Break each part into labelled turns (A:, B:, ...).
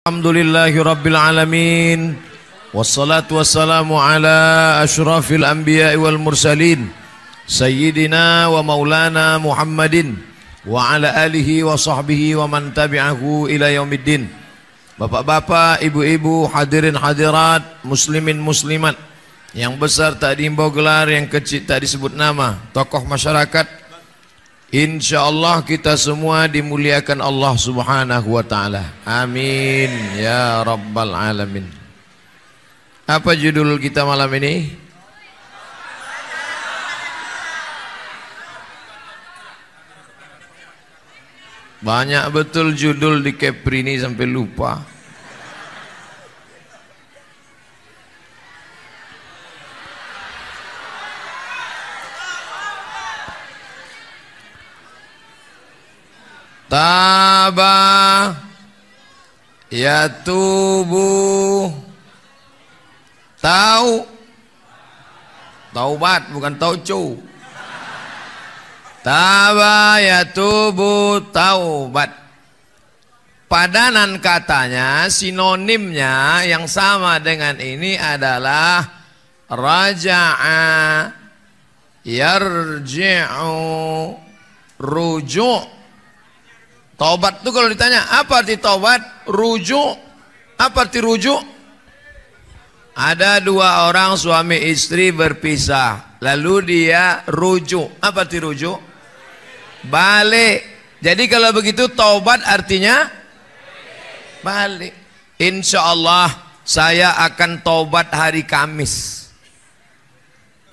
A: Alhamdulillahi Rabbil Alamin Wassalatu wassalamu ala ashrafil anbiya wal mursalin Sayyidina wa maulana Muhammadin Wa ala alihi wa sahbihi wa man tabi'ahu ila yaumiddin Bapak-bapak, ibu-ibu, hadirin hadirat, muslimin muslimat Yang besar tak diimbau gelar, yang kecil tak disebut nama Tokoh masyarakat Insya Allah kita semua dimuliakan Allah subhanahu wa ta'ala Amin Ya Rabbal Alamin Apa judul kita malam ini? Banyak betul judul di Kepri ini sampai lupa Taba tubuh tahu Taubat bukan taucu Taba tubuh taubat Padanan katanya sinonimnya yang sama dengan ini adalah Raja'a Yarji'u Rujuk Taubat itu kalau ditanya apa arti taubat? Rujuk. Apa arti rujuk? Ada dua orang suami istri berpisah. Lalu dia rujuk. Apa arti rujuk? Balik. Jadi kalau begitu taubat artinya balik. Insya Allah saya akan taubat hari Kamis.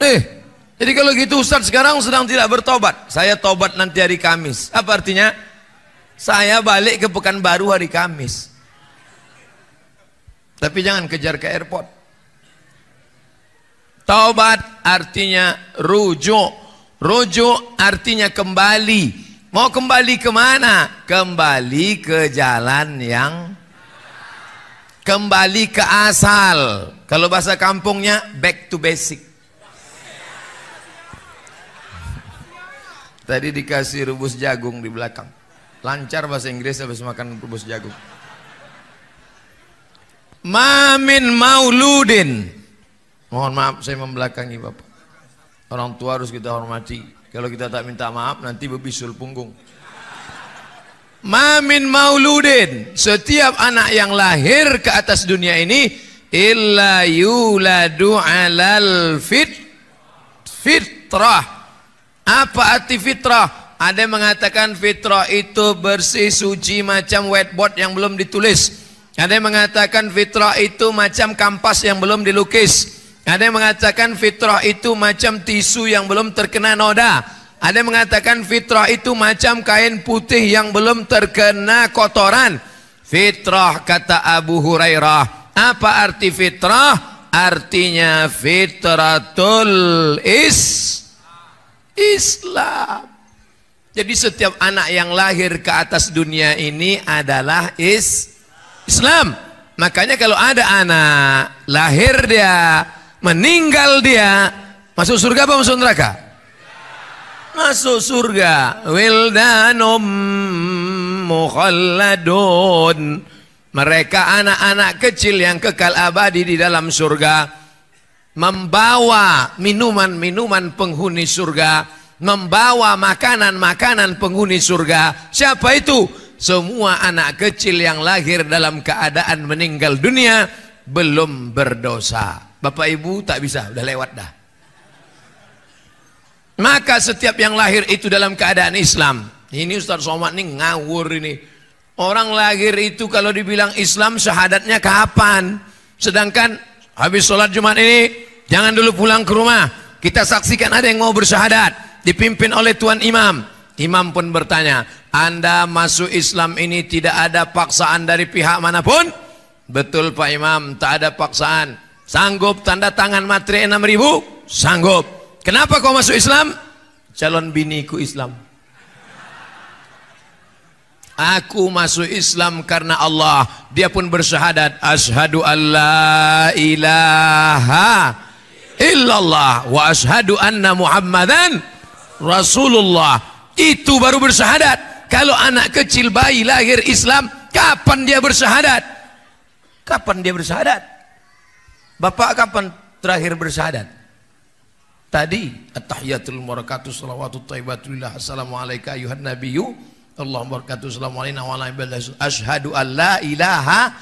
A: Eh, jadi kalau gitu Ustaz sekarang sedang tidak bertobat. Saya tobat nanti hari Kamis. Apa artinya? Saya balik ke Pekanbaru hari Kamis. Tapi jangan kejar ke airport. Taubat artinya rujuk. Rujuk artinya kembali. Mau kembali ke mana? Kembali ke jalan yang kembali ke asal. Kalau bahasa kampungnya back to basic. Tadi dikasih rebus jagung di belakang. Lancar bahasa Inggris habis makan rebus jagung. Mamin mauludin. Mohon maaf saya membelakangi Bapak. Orang tua harus kita hormati. Kalau kita tak minta maaf nanti bebisul punggung. Mamin mauludin. Setiap anak yang lahir ke atas dunia ini illa yuladu alal fit fitrah. Apa arti fitrah? Ada yang mengatakan fitrah itu bersih, suci macam whiteboard yang belum ditulis. Ada yang mengatakan fitrah itu macam kampas yang belum dilukis. Ada yang mengatakan fitrah itu macam tisu yang belum terkena noda. Ada yang mengatakan fitrah itu macam kain putih yang belum terkena kotoran. Fitrah kata Abu Hurairah. Apa arti fitrah? Artinya fitratul is Islam. Jadi setiap anak yang lahir ke atas dunia ini adalah is Islam. Makanya kalau ada anak lahir dia, meninggal dia, masuk surga apa masuk neraka? Masuk surga. Wildanum mukhaladun. Mereka anak-anak kecil yang kekal abadi di dalam surga membawa minuman-minuman penghuni surga membawa makanan-makanan penghuni surga. Siapa itu? Semua anak kecil yang lahir dalam keadaan meninggal dunia belum berdosa. Bapak Ibu tak bisa, udah lewat dah. Maka setiap yang lahir itu dalam keadaan Islam. Ini Ustaz Somad ini ngawur ini. Orang lahir itu kalau dibilang Islam syahadatnya kapan? Sedangkan habis sholat Jumat ini jangan dulu pulang ke rumah. Kita saksikan ada yang mau bersyahadat dipimpin oleh tuan imam. Imam pun bertanya, Anda masuk Islam ini tidak ada paksaan dari pihak manapun? Betul Pak Imam, tak ada paksaan. Sanggup tanda tangan materi enam ribu? Sanggup. Kenapa kau masuk Islam? Calon biniku Islam. Aku masuk Islam karena Allah. Dia pun bersyahadat. Ashadu an la ilaha illallah. Wa ashadu anna muhammadan Rasulullah itu baru bersyahadat kalau anak kecil bayi lahir Islam kapan dia bersyahadat kapan dia bersyahadat bapak kapan terakhir bersyahadat tadi at-tahiyatul barakatuh salawatu thayyibatullah assalamu alayka ayuhan nabiyyu Allahumma barakatuh salamu alayna wa ala asyhadu an la ilaha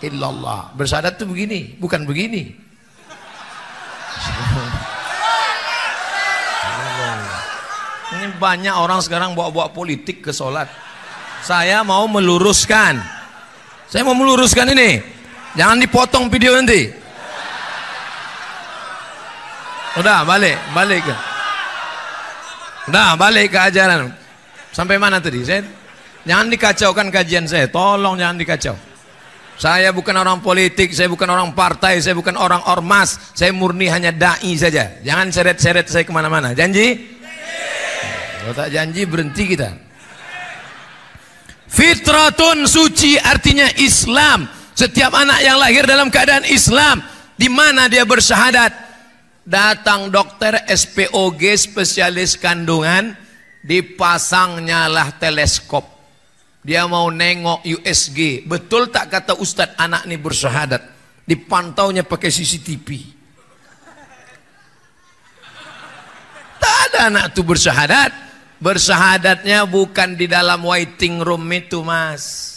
A: illallah bersyahadat tuh begini bukan begini Ini banyak orang sekarang bawa-bawa politik ke sholat. Saya mau meluruskan. Saya mau meluruskan ini. Jangan dipotong video nanti. Udah balik, balik Udah balik ke ajaran. Sampai mana tadi? Saya jangan dikacaukan kajian saya. Tolong jangan dikacau. Saya bukan orang politik, saya bukan orang partai, saya bukan orang ormas. Saya murni hanya dai saja. Jangan seret-seret saya kemana-mana. Janji? Kalau tak janji berhenti kita. Fitratun suci artinya Islam. Setiap anak yang lahir dalam keadaan Islam, di mana dia bersyahadat, datang dokter SPOG spesialis kandungan, dipasang lah teleskop. Dia mau nengok USG. Betul tak kata Ustadz anak ini bersyahadat? Dipantaunya pakai CCTV. Tak ada anak itu bersyahadat. Bersahadatnya bukan di dalam waiting room itu, Mas.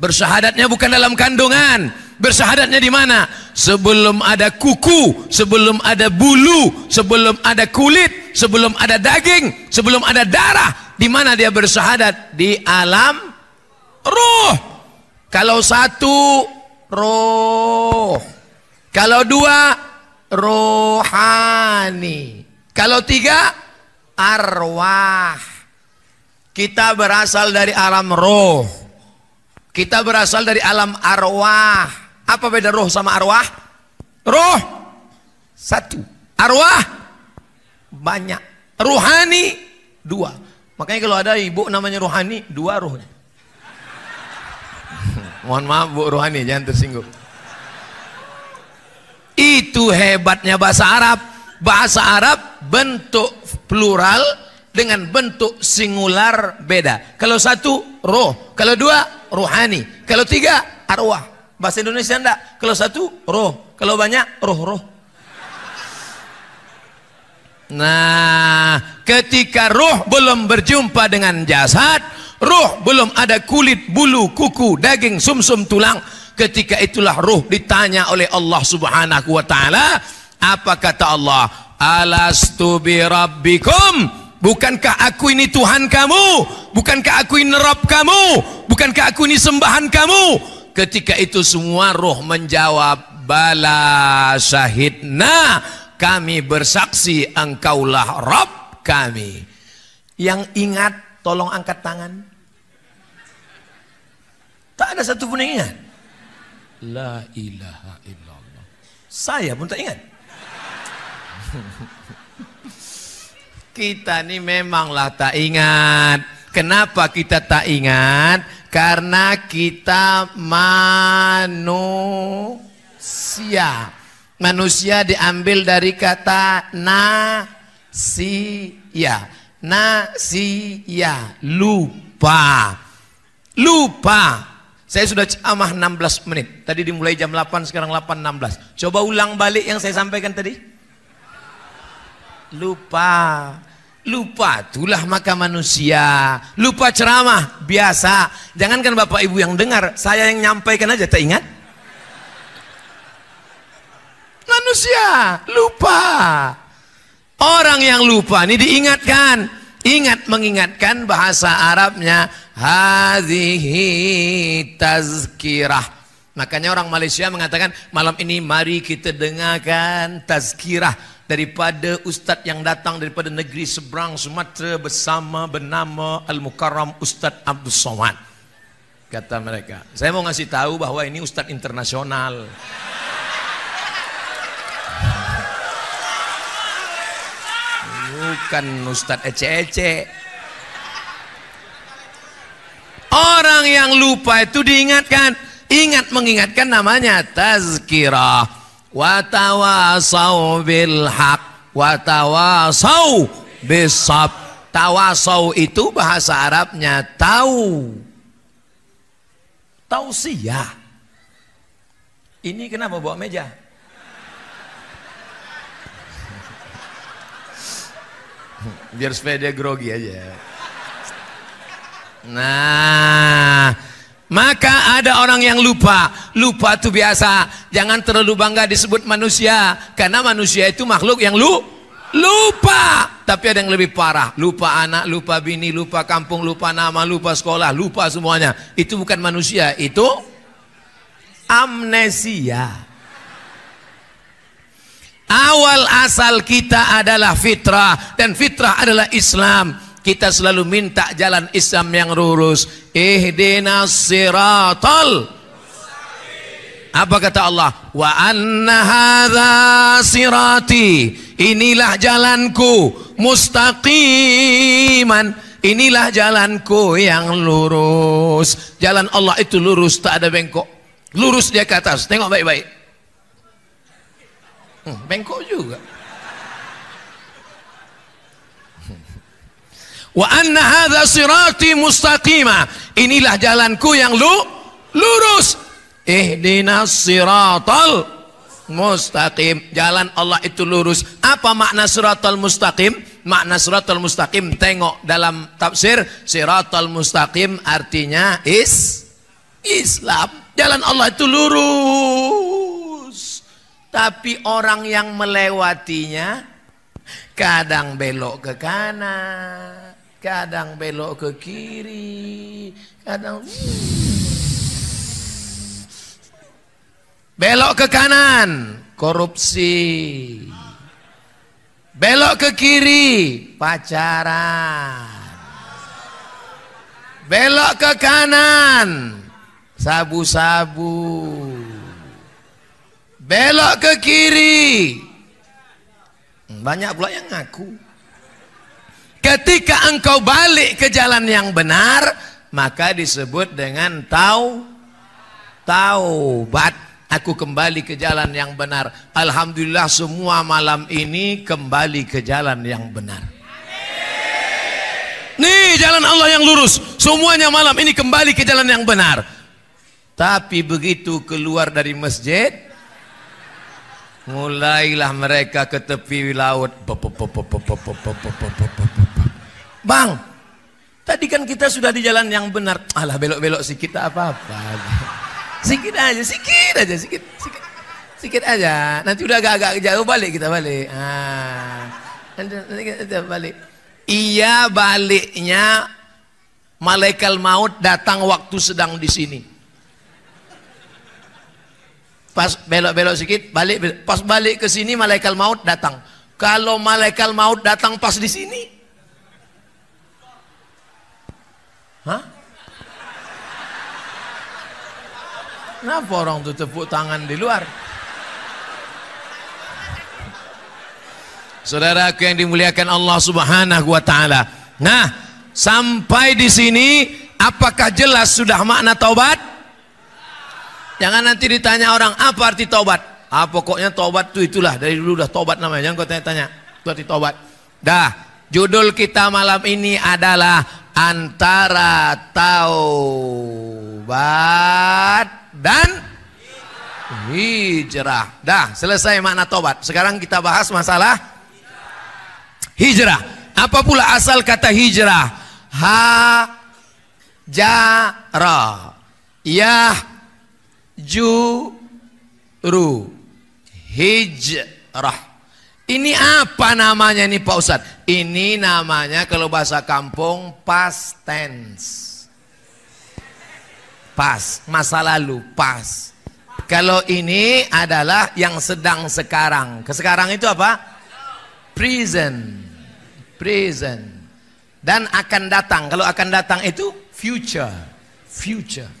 A: Bersahadatnya bukan dalam kandungan. Bersahadatnya di mana? Sebelum ada kuku, sebelum ada bulu, sebelum ada kulit, sebelum ada daging, sebelum ada darah. Di mana dia bersahadat? Di alam roh. Kalau satu roh. Kalau dua rohani. Kalau tiga arwah. Kita berasal dari alam roh. Kita berasal dari alam arwah. Apa beda roh sama arwah? Roh satu, arwah banyak, ruhani dua. Makanya kalau ada ibu namanya ruhani, dua rohnya. Mohon maaf Bu Ruhani, jangan tersinggung. Itu hebatnya bahasa Arab bahasa Arab bentuk plural dengan bentuk singular beda. Kalau satu roh, kalau dua rohani, kalau tiga arwah. Bahasa Indonesia enggak. Kalau satu roh, kalau banyak roh-roh. Nah, ketika roh belum berjumpa dengan jasad, roh belum ada kulit, bulu, kuku, daging, sumsum, -sum, tulang, ketika itulah roh ditanya oleh Allah Subhanahu wa taala, apa kata Allah? Alastu bi rabbikum? Bukankah aku ini Tuhan kamu? Bukankah aku ini Rob kamu? Bukankah aku ini sembahan kamu? Ketika itu semua roh menjawab, Bala syahidna, kami bersaksi engkaulah Rabb kami. Yang ingat, tolong angkat tangan. Tak ada satu pun yang ingat. La ilaha illallah. Saya pun tak ingat. kita ini memanglah tak ingat. Kenapa kita tak ingat? Karena kita manusia. Manusia diambil dari kata nasia. Nasia, lupa. Lupa. Saya sudah ceramah 16 menit. Tadi dimulai jam 8, sekarang 8.16. Coba ulang balik yang saya sampaikan tadi lupa lupa itulah maka manusia lupa ceramah biasa jangankan bapak ibu yang dengar saya yang nyampaikan aja tak ingat manusia lupa orang yang lupa ini diingatkan ingat mengingatkan bahasa Arabnya hadhihi tazkirah Makanya orang Malaysia mengatakan malam ini mari kita dengarkan tazkirah daripada ustaz yang datang daripada negeri seberang Sumatera bersama bernama Al-Mukarram Ustaz Abdul Somad. Kata mereka, saya mau ngasih tahu bahwa ini ustaz internasional. Bukan ustaz ece-ece. Orang yang lupa itu diingatkan. Ingat mengingatkan namanya tazkirah watawasau bil hak, watawasau bisab tawasau itu bahasa Arabnya tahu tausiah ini kenapa bawa meja biar sepeda grogi aja nah maka ada orang yang lupa. Lupa itu biasa. Jangan terlalu bangga disebut manusia. Karena manusia itu makhluk yang lu lupa. Tapi ada yang lebih parah. Lupa anak, lupa bini, lupa kampung, lupa nama, lupa sekolah, lupa semuanya. Itu bukan manusia. Itu amnesia. Awal asal kita adalah fitrah. Dan fitrah adalah Islam kita selalu minta jalan Islam yang lurus ihdinas siratal apa kata Allah wa anna hadza sirati inilah jalanku mustaqiman Inilah jalanku yang lurus. Jalan Allah itu lurus, tak ada bengkok. Lurus dia ke atas. Tengok baik-baik. Hmm, bengkok juga. Wa anna hadza sirati mustaqima. Inilah jalanku yang lu lurus. Ihdinas siratal mustaqim. Jalan Allah itu lurus. Apa makna siratal mustaqim? Makna siratal mustaqim tengok dalam tafsir siratal mustaqim artinya is Islam. Jalan Allah itu lurus. Tapi orang yang melewatinya kadang belok ke kanan kadang belok ke kiri, kadang belok ke kanan, korupsi. Belok ke kiri, pacaran. Belok ke kanan, sabu-sabu. Belok ke kiri. Banyak pula yang ngaku. Ketika engkau balik ke jalan yang benar, maka disebut dengan tau taubat. Aku kembali ke jalan yang benar. Alhamdulillah semua malam ini kembali ke jalan yang benar. Nih jalan Allah yang lurus. Semuanya malam ini kembali ke jalan yang benar. Tapi begitu keluar dari masjid, mulailah mereka ke tepi laut. Bang, tadi kan kita sudah di jalan yang benar. Alah belok-belok sikit kita apa-apa. Sikit aja, sikit aja, sikit, sikit, sikit aja. Nanti udah agak-agak jauh balik kita balik. Ah, nanti, nanti kita balik. Iya baliknya malaikat maut datang waktu sedang di sini. Pas belok-belok sikit, balik, balik, pas balik ke sini malaikat maut datang. Kalau malaikat maut datang pas di sini, Hah? Kenapa orang tuh tepuk tangan di luar? Saudara aku yang dimuliakan Allah Subhanahu wa taala. Nah, sampai di sini apakah jelas sudah makna taubat? Jangan nanti ditanya orang apa arti taubat. Ah pokoknya taubat itu itulah dari dulu udah taubat namanya. Jangan kau tanya-tanya. Itu arti taubat. Dah, judul kita malam ini adalah antara taubat dan hijrah. Dah, selesai makna tobat. Sekarang kita bahas masalah hijrah. Apa pula asal kata hijrah? ya Yah juru hijrah. Ini apa namanya ini Pak Ustadz? Ini namanya kalau bahasa kampung past tense. Pas, masa lalu, pas. Kalau ini adalah yang sedang sekarang. Ke sekarang itu apa? Prison. Prison. Dan akan datang. Kalau akan datang itu future. Future.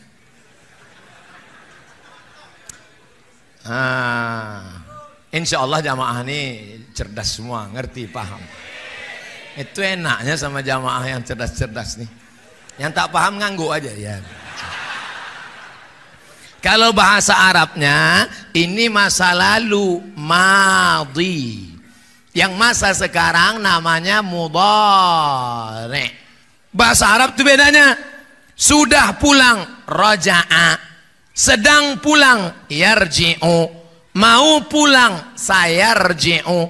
A: Ah. Insya Allah jamaah ini cerdas semua, ngerti, paham. Itu enaknya sama jamaah yang cerdas-cerdas nih. Yang tak paham nganggu aja ya. Kalau bahasa Arabnya ini masa lalu, madi. Yang masa sekarang namanya mudhari. Bahasa Arab itu bedanya. Sudah pulang, roja'a. Sedang pulang, yarji'u Mau pulang, saya rejo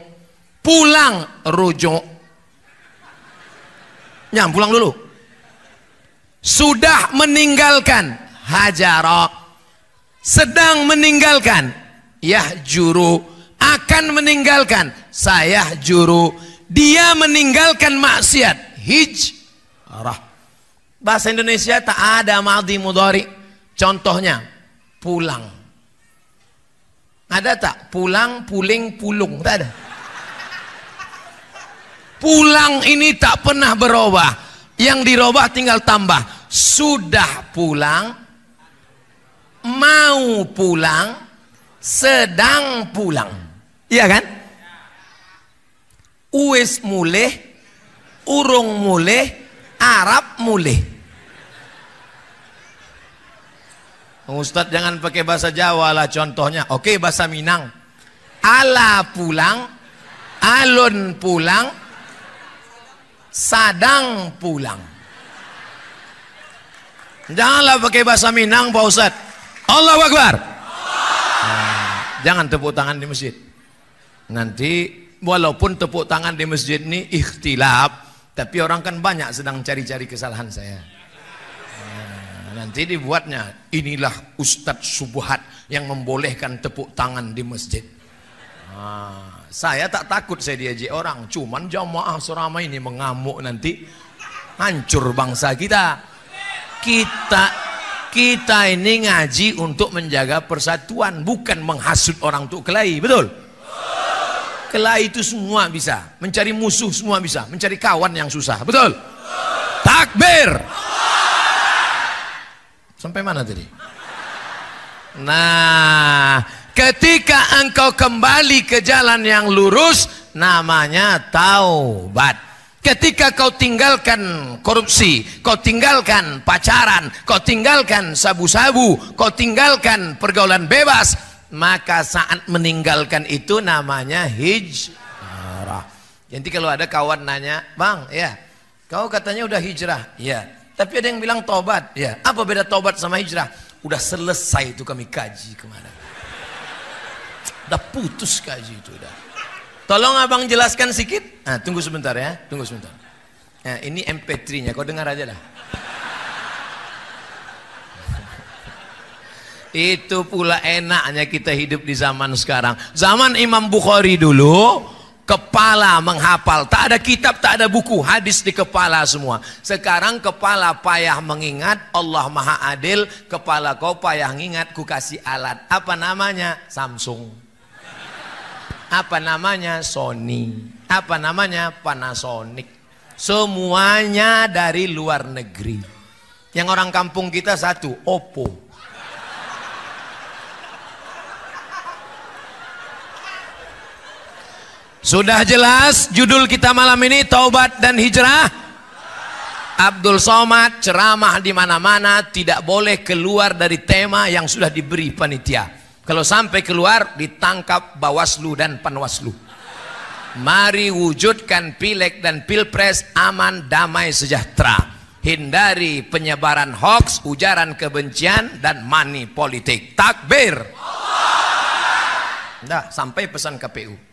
A: Pulang, rujuk. Nyam, pulang dulu. Sudah meninggalkan hajarok. Sedang meninggalkan juru Akan meninggalkan saya juru. Dia meninggalkan maksiat. Hijrah. Bahasa Indonesia tak ada maldi mudori Contohnya, pulang ada tak? Pulang, puling, pulung. Tak ada. Pulang ini tak pernah berubah. Yang dirubah tinggal tambah. Sudah pulang, mau pulang, sedang pulang. Iya kan? Uwis mulih, urung mulih, Arab mulih. Ustaz jangan pakai bahasa Jawa lah contohnya. Oke bahasa Minang. Ala pulang, alun pulang, sadang pulang. Janganlah pakai bahasa Minang Pak Ustadz. Allah Akbar. Nah, jangan tepuk tangan di masjid. Nanti walaupun tepuk tangan di masjid ini ikhtilaf, tapi orang kan banyak sedang cari-cari kesalahan saya. Nah, nanti dibuatnya inilah Ustadz Subuhat yang membolehkan tepuk tangan di masjid. Nah, saya tak takut saya diajak orang, cuman jamaah surama ini mengamuk nanti hancur bangsa kita. Kita kita ini ngaji untuk menjaga persatuan, bukan menghasut orang untuk kelahi, betul? Kelahi itu semua bisa, mencari musuh semua bisa, mencari kawan yang susah, betul? Takbir. Allah. Sampai mana tadi? Nah, ketika engkau kembali ke jalan yang lurus, namanya taubat. Ketika kau tinggalkan korupsi, kau tinggalkan pacaran, kau tinggalkan sabu-sabu, kau tinggalkan pergaulan bebas, maka saat meninggalkan itu namanya hijrah. Jadi kalau ada kawan nanya, "Bang, ya, kau katanya udah hijrah." Ya. Tapi ada yang bilang tobat. Ya, apa beda tobat sama hijrah? Udah selesai itu kami kaji kemarin. Udah putus kaji itu udah. Tolong abang jelaskan sedikit. Nah, tunggu sebentar ya, tunggu sebentar. Nah, ini MP3-nya, kau dengar aja lah. Itu pula enaknya kita hidup di zaman sekarang. Zaman Imam Bukhari dulu, Kepala menghafal. Tak ada kitab, tak ada buku. Hadis di kepala semua. Sekarang kepala payah mengingat. Allah maha adil. Kepala kau payah mengingat. Ku kasih alat. Apa namanya? Samsung. Apa namanya? Sony. Apa namanya? Panasonic. Semuanya dari luar negeri. Yang orang kampung kita satu. Oppo. Sudah jelas judul kita malam ini taubat dan hijrah. Abdul Somad ceramah di mana-mana tidak boleh keluar dari tema yang sudah diberi panitia. Kalau sampai keluar ditangkap Bawaslu dan Panwaslu. Mari wujudkan pilek dan pilpres aman, damai, sejahtera. Hindari penyebaran hoax, ujaran kebencian dan money politik. Takbir. Nah, sampai pesan KPU.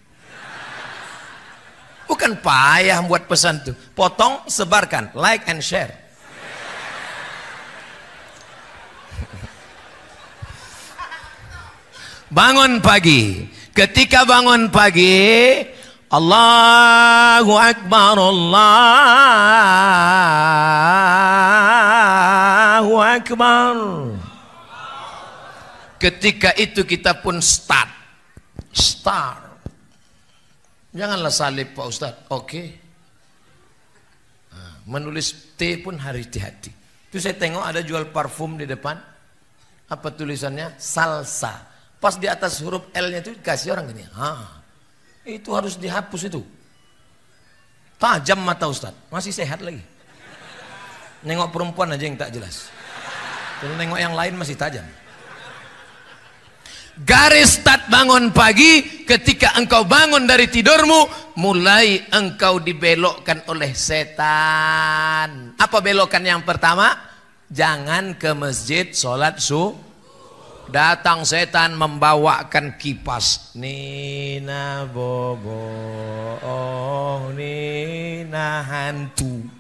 A: Bukan payah buat pesan itu. Potong, sebarkan, like and share. bangun pagi. Ketika bangun pagi, Allahu Akbar, Allahu Akbar. Ketika itu kita pun start. Start Janganlah salib Pak Ustadz. Oke. Okay. Nah, menulis T pun hari hati-hati. Itu saya tengok ada jual parfum di depan. Apa tulisannya? Salsa. Pas di atas huruf L-nya itu dikasih orang gini. Ha, itu harus dihapus itu. Tajam mata Ustadz. Masih sehat lagi. Nengok perempuan aja yang tak jelas. Kalau nengok yang lain masih tajam. Garis start bangun pagi ketika engkau bangun dari tidurmu mulai engkau dibelokkan oleh setan. Apa belokan yang pertama? Jangan ke masjid sholat subuh. Datang setan membawakan kipas Nina bobo oh, Nina hantu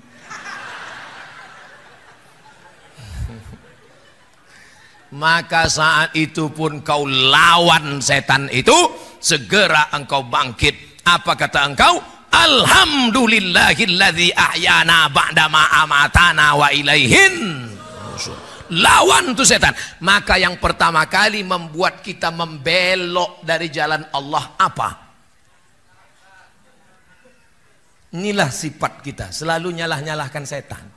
A: maka saat itu pun kau lawan setan itu segera engkau bangkit apa kata engkau alhamdulillahilladzi ahyana ba'dama amatana wa ilaihin lawan tuh setan maka yang pertama kali membuat kita membelok dari jalan Allah apa inilah sifat kita selalu nyalah-nyalahkan setan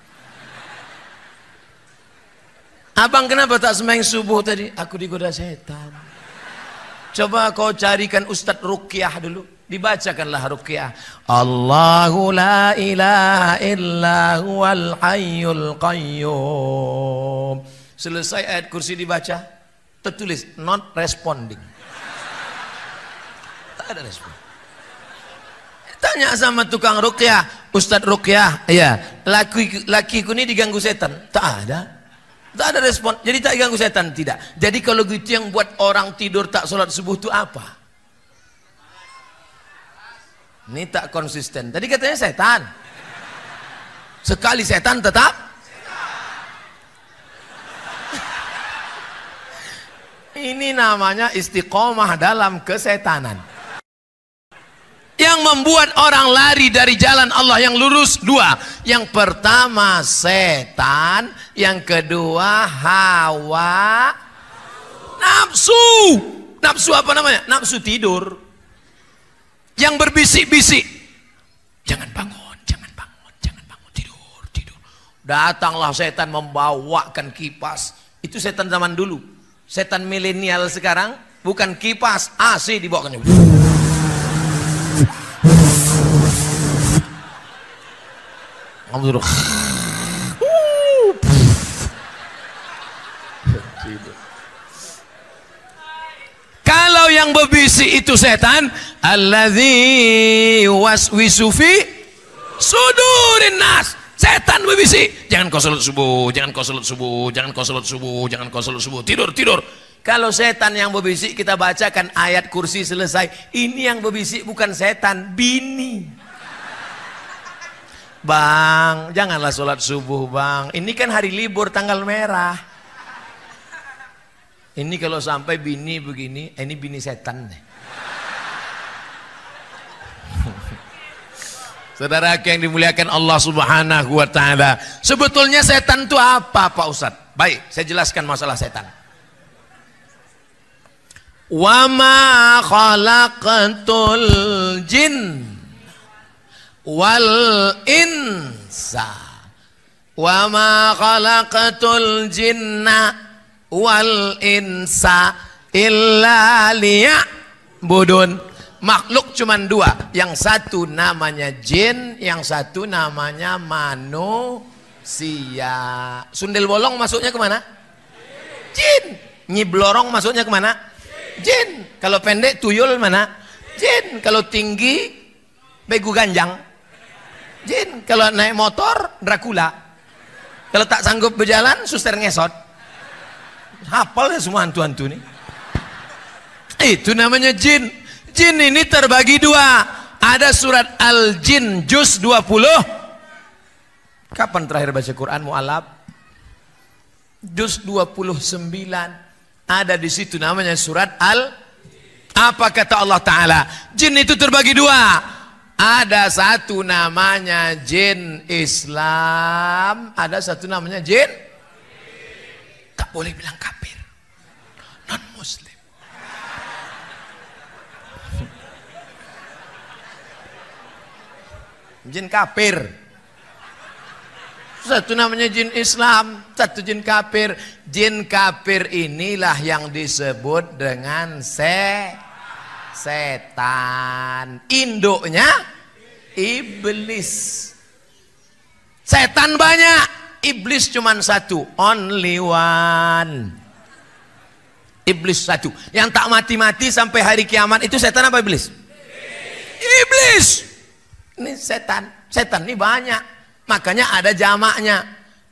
A: Abang kenapa tak sembahyang subuh tadi? Aku digoda setan. Coba kau carikan Ustadz Rukiah dulu. Dibacakanlah Rukiah. Allahu la ilaha illa huwal hayyul qayyum. Selesai ayat kursi dibaca, tertulis not responding. Tak ada respon. Tanya sama tukang Rukiah, Ustadz Rukiah, ya, laki lakiku ini diganggu setan. Tak ada. Tak ada respon. Jadi tak ganggu setan tidak. Jadi kalau gitu yang buat orang tidur tak sholat subuh itu apa? Ini tak konsisten. Tadi katanya setan. Sekali setan tetap. Ini namanya istiqomah dalam kesetanan yang membuat orang lari dari jalan Allah yang lurus dua. Yang pertama setan, yang kedua hawa nafsu. Nafsu apa namanya? Nafsu tidur. Yang berbisik-bisik, jangan bangun, jangan bangun, jangan bangun, tidur, tidur. Datanglah setan membawakan kipas. Itu setan zaman dulu. Setan milenial sekarang bukan kipas, AC dibawakannya kamu suruh kalau yang berbisik itu setan alladzi waswisu fi sudurin nas setan berbisik jangan kau salat subuh jangan kau salat subuh jangan kau salat subuh jangan kau salat subuh tidur tidur kalau setan yang berbisik kita bacakan ayat kursi selesai ini yang berbisik bukan setan bini Bang, janganlah sholat subuh bang. Ini kan hari libur tanggal merah. Ini kalau sampai bini begini, eh, ini bini setan. Saudara yang dimuliakan Allah Subhanahu wa taala. Sebetulnya setan itu apa, Pak Ustad? Baik, saya jelaskan masalah setan. Wama khalaqatul jin wal insa wa ma khalaqatul jinna wal insa illa budun makhluk cuman dua yang satu namanya jin yang satu namanya manusia sundel bolong masuknya kemana jin nyiblorong masuknya kemana jin kalau pendek tuyul mana jin kalau tinggi begu ganjang Jin, kalau naik motor Dracula. Kalau tak sanggup berjalan, suster ngesot. Hafal ya semua hantu-hantu ini. Itu namanya jin. Jin ini terbagi dua. Ada surat Al-Jin juz 20. Kapan terakhir baca Quran mualaf? Juz 29. Ada di situ namanya surat Al Apa kata Allah Ta'ala? Jin itu terbagi dua ada satu namanya jin Islam, ada satu namanya jin tak boleh bilang kafir. Non muslim. jin kafir. Satu namanya jin Islam, satu jin kafir. Jin kafir inilah yang disebut dengan se setan induknya iblis setan banyak iblis cuma satu only one iblis satu yang tak mati-mati sampai hari kiamat itu setan apa iblis iblis ini setan setan ini banyak makanya ada jamaknya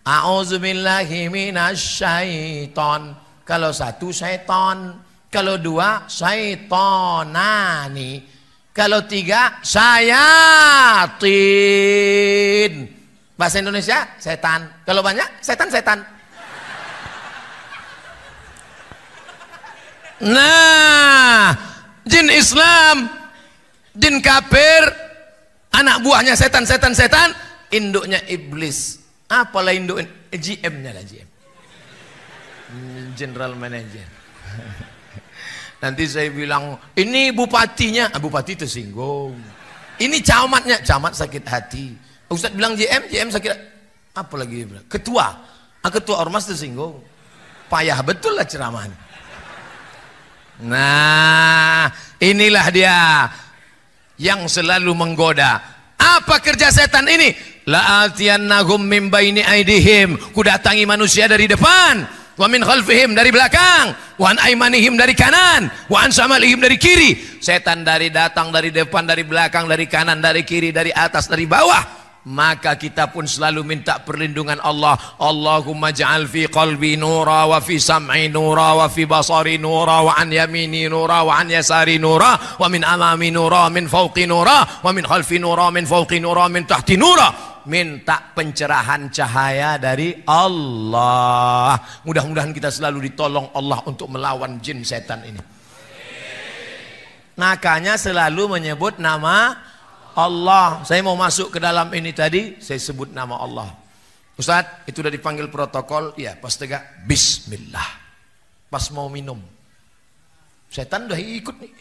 A: auzubillahi minasyaiton kalau satu setan kalau dua, syaitonani. Kalau tiga, sayatin. Bahasa Indonesia, setan. Kalau banyak, setan-setan. Nah, jin Islam, jin kafir, anak buahnya setan-setan-setan, induknya iblis. Apalah induk eh, GM-nya lah GM. General Manager. Nanti saya bilang, ini bupatinya, ah, bupati tersinggung. Ini camatnya, camat sakit hati. Ustadz bilang JM, JM sakit apa lagi dia bilang? Ketua, ah, ketua ormas tersinggung. Payah betul lah ceramahnya. Nah, inilah dia yang selalu menggoda. Apa kerja setan ini? La'atiyannahum mim baini aidihim. Kudatangi manusia dari depan wa min khalfihim dari belakang wa an aimanihim dari kanan wa an samalihim dari kiri setan dari datang dari depan dari belakang dari kanan dari kiri dari atas dari bawah maka kita pun selalu minta perlindungan Allah Allahumma ja'al fi qalbi nura wa fi sam'i nura wa fi basari nura wa an yamini nura wa an yasari nura wa min amami nura min fawqi nura wa min khalfi nura min fawqi nura min tahti nura minta pencerahan cahaya dari Allah. Mudah-mudahan kita selalu ditolong Allah untuk melawan jin setan ini. Makanya selalu menyebut nama Allah. Saya mau masuk ke dalam ini tadi, saya sebut nama Allah. Ustaz, itu udah dipanggil protokol, ya pas tegak, Bismillah. Pas mau minum, setan udah ikut nih.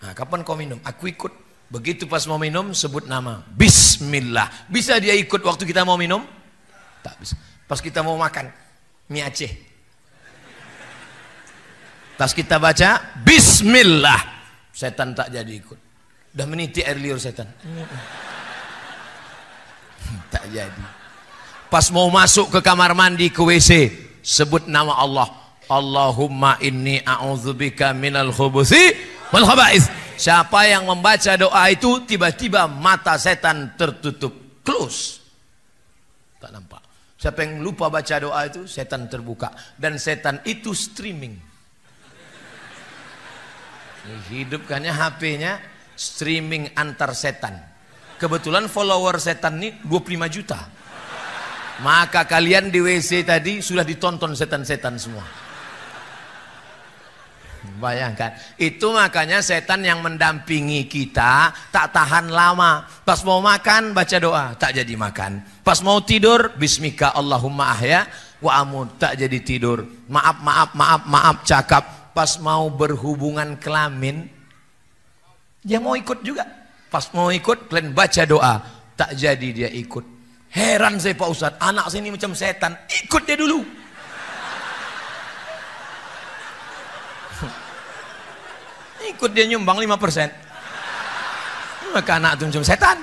A: Nah, kapan kau minum? Aku ikut. Begitu pas mau minum sebut nama. Bismillah. Bisa dia ikut waktu kita mau minum? Tak bisa. Pas kita mau makan mie Aceh. Pas kita baca bismillah. Setan tak jadi ikut. Dah meniti air liur setan. Hmm, tak jadi. Pas mau masuk ke kamar mandi ke WC sebut nama Allah. Allahumma inni a'udzubika minal khubuthi wal khaba'ith. Siapa yang membaca doa itu tiba-tiba mata setan tertutup, close. Tak nampak. Siapa yang lupa baca doa itu setan terbuka dan setan itu streaming. Hidupkannya HP-nya streaming antar setan. Kebetulan follower setan ini 25 juta. Maka kalian di WC tadi sudah ditonton setan-setan semua. Bayangkan. Itu makanya setan yang mendampingi kita tak tahan lama. Pas mau makan baca doa, tak jadi makan. Pas mau tidur, bismika Allahumma ahya wa amun, tak jadi tidur. Maaf, maaf, maaf, maaf cakap. Pas mau berhubungan kelamin, dia mau ikut juga. Pas mau ikut, kalian baca doa. Tak jadi dia ikut. Heran saya Pak Ustadz, anak sini macam setan. Ikut dia dulu. Ikut dia nyumbang 5%. Maka anak tunjuk setan.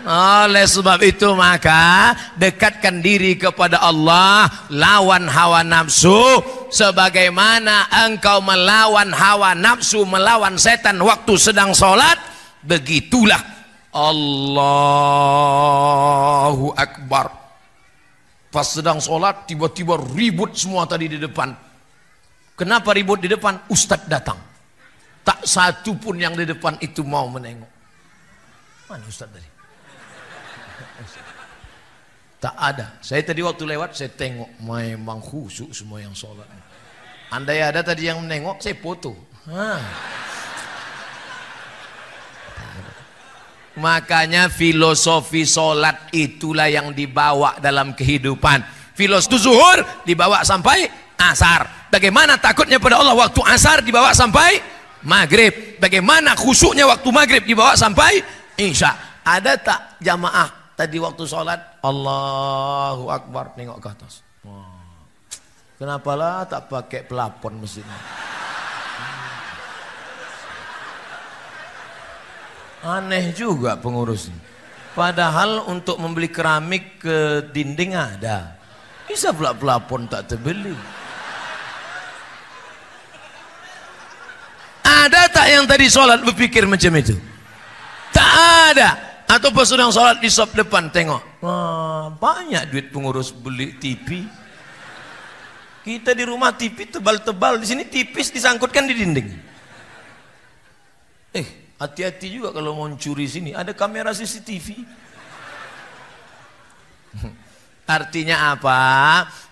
A: Oleh sebab itu maka dekatkan diri kepada Allah, lawan hawa nafsu sebagaimana engkau melawan hawa nafsu, melawan setan waktu sedang sholat, begitulah Allahu Akbar. Pas sedang sholat tiba-tiba ribut semua tadi di depan. Kenapa ribut di depan? Ustadz datang Tak satu pun yang di depan itu mau menengok. Mana Ustaz tadi? tak ada. Saya tadi waktu lewat saya tengok memang khusyuk semua yang sholat. Andai ada tadi yang menengok saya foto. Makanya filosofi sholat itulah yang dibawa dalam kehidupan. Filosofi zuhur dibawa sampai asar. Bagaimana takutnya pada Allah waktu asar dibawa sampai maghrib. Bagaimana khusyuknya waktu maghrib dibawa sampai insya. Ada tak jamaah tadi waktu sholat? Allahu Akbar. Nengok ke atas. Kenapa lah tak pakai pelapon mesinnya? Aneh juga pengurusnya. Padahal untuk membeli keramik ke dinding ada. Bisa pelapon tak terbeli. yang tadi sholat berpikir macam itu? Tak ada. Atau pas sedang sholat di sop depan tengok. Wah, banyak duit pengurus beli TV. Kita di rumah TV tebal-tebal. Di sini tipis disangkutkan di dinding. Eh, hati-hati juga kalau mau curi sini. Ada kamera CCTV. Artinya apa?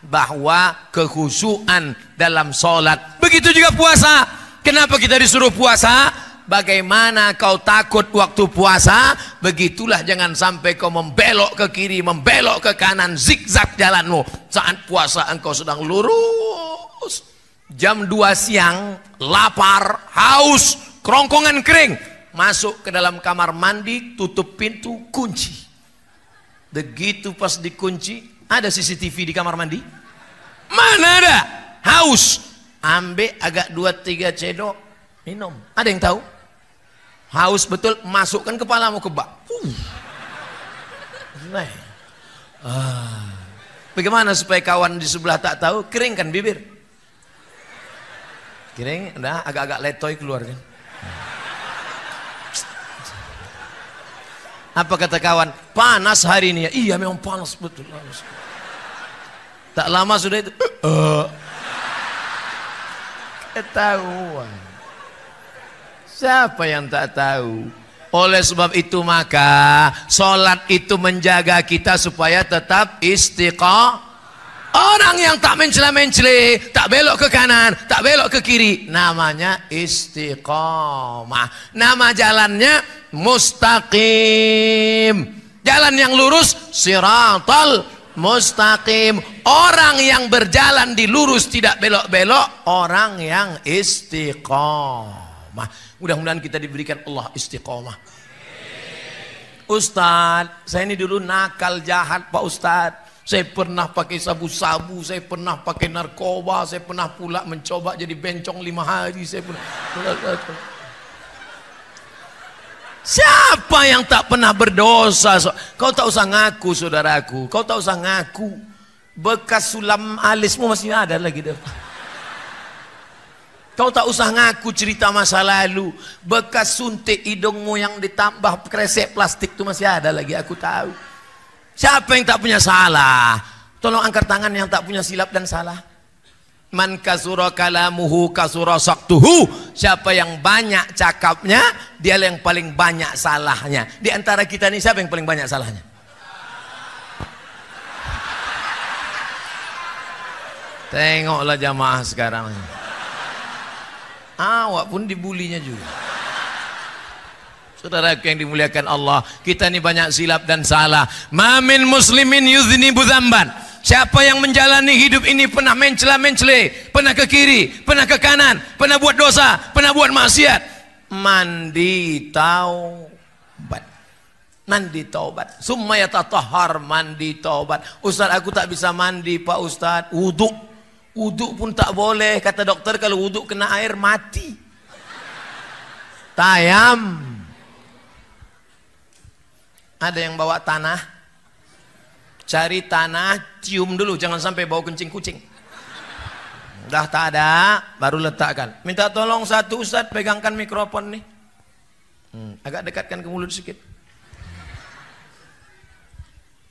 A: Bahwa kekhusuan dalam sholat. Begitu juga puasa Kenapa kita disuruh puasa? Bagaimana kau takut waktu puasa? Begitulah jangan sampai kau membelok ke kiri, membelok ke kanan, zigzag jalanmu. Saat puasa engkau sedang lurus. Jam 2 siang, lapar, haus, kerongkongan kering. Masuk ke dalam kamar mandi, tutup pintu, kunci. Begitu pas dikunci, ada CCTV di kamar mandi? Mana ada? Haus, ambil agak dua tiga cedok minum ada yang tahu haus betul masukkan kepalamu ke bak uh. bagaimana supaya kawan di sebelah tak tahu keringkan bibir kering nah agak-agak letoy keluar kan apa kata kawan panas hari ini ya iya memang panas betul, panas. tak lama sudah itu uh ketahuan. Siapa yang tak tahu? Oleh sebab itu maka Solat itu menjaga kita supaya tetap istiqomah Orang yang tak mencela-mencela, tak belok ke kanan, tak belok ke kiri, namanya istiqomah. Nama jalannya mustaqim. Jalan yang lurus siratal mustaqim orang yang berjalan di lurus tidak belok-belok orang yang istiqomah mudah-mudahan kita diberikan Allah istiqomah Ustadz saya ini dulu nakal jahat Pak Ustadz saya pernah pakai sabu-sabu, saya pernah pakai narkoba, saya pernah pula mencoba jadi bencong lima hari, saya pernah. Siapa yang tak pernah berdosa? Kau tak usah ngaku, saudaraku. Kau tak usah ngaku. Bekas sulam alismu masih ada lagi deh. Kau tak usah ngaku cerita masa lalu. Bekas suntik hidungmu yang ditambah kresek plastik itu masih ada lagi. Aku tahu. Siapa yang tak punya salah? Tolong angkat tangan yang tak punya silap dan salah. Man kasura kalamuhu kasura saktuhu. Siapa yang banyak cakapnya, dia yang paling banyak salahnya. Di antara kita ini siapa yang paling banyak salahnya? Tengoklah jamaah sekarang. Awak pun dibulinya juga. Saudara yang dimuliakan Allah, kita ini banyak silap dan salah. Mamin muslimin yuzni dzamban Siapa yang menjalani hidup ini pernah mencela mencela pernah ke kiri, pernah ke kanan, pernah buat dosa, pernah buat maksiat, mandi taubat. Mandi taubat. Summa yatatahhar mandi taubat. Ustaz aku tak bisa mandi Pak Ustaz. Wuduk. Wuduk pun tak boleh. Kata dokter kalau wuduk kena air mati. Tayam. Ada yang bawa tanah? cari tanah, cium dulu, jangan sampai bau kencing kucing. Dah tak ada, baru letakkan. Minta tolong satu ustad pegangkan mikrofon nih. Hmm, agak dekatkan ke mulut sedikit.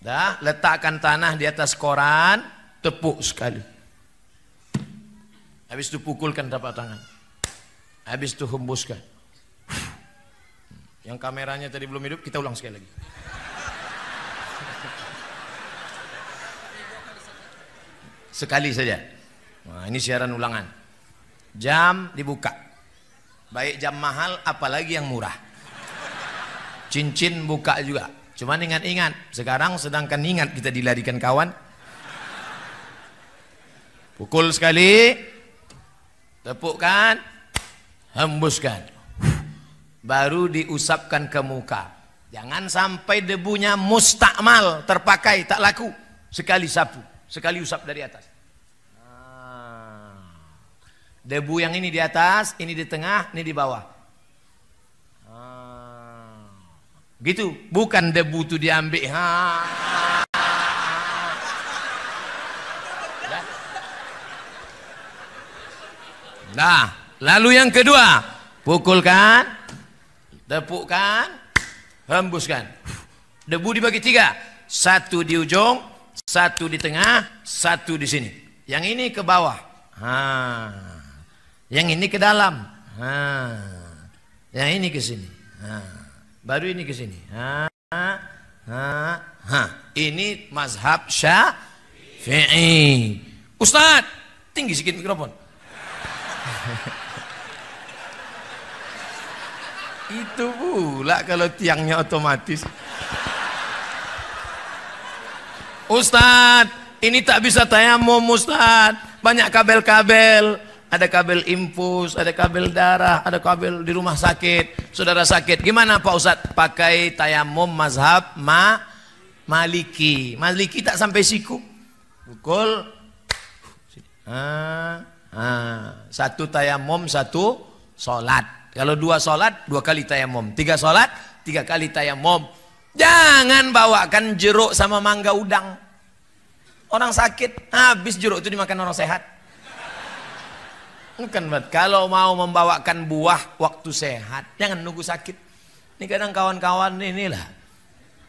A: Dah, letakkan tanah di atas koran, tepuk sekali. Habis itu pukulkan tapak tangan. Habis itu hembuskan. Yang kameranya tadi belum hidup, kita ulang sekali lagi. sekali saja. Nah, ini siaran ulangan. Jam dibuka. Baik jam mahal apalagi yang murah. Cincin buka juga. Cuman ingat-ingat, sekarang sedangkan ingat kita dilarikan kawan. Pukul sekali, tepukkan, hembuskan. Baru diusapkan ke muka. Jangan sampai debunya mustakmal, terpakai, tak laku. Sekali sapu, sekali usap dari atas. Debu yang ini di atas, ini di tengah, ini di bawah. Ah. Gitu, bukan debu itu diambil. Ha. Ya. Nah, lalu yang kedua, pukulkan, tepukkan, hembuskan. Debu dibagi tiga, satu di ujung, satu di tengah, satu di sini. Yang ini ke bawah. Ha. Yang ini ke dalam. Ha. Yang ini ke sini. Ha. Baru ini ke sini. Ha. Ha. Ha. Ini mazhab Syafi'i. Ustaz, tinggi sedikit mikrofon. Itu pula kalau tiangnya otomatis. Ustadz, ini tak bisa tayamum Ustadz. Banyak kabel-kabel ada kabel infus, ada kabel darah, ada kabel di rumah sakit, saudara sakit. Gimana Pak Ustadz? Pakai tayamum mazhab ma maliki. Maliki tak sampai siku. Pukul. Ah, ah. Satu tayamum, satu solat. Kalau dua solat, dua kali tayamum. Tiga solat, tiga kali tayamum. Jangan bawakan jeruk sama mangga udang. Orang sakit, habis jeruk itu dimakan orang sehat. Bukan buat kalau mau membawakan buah waktu sehat, jangan nunggu sakit. Ini kadang kawan-kawan inilah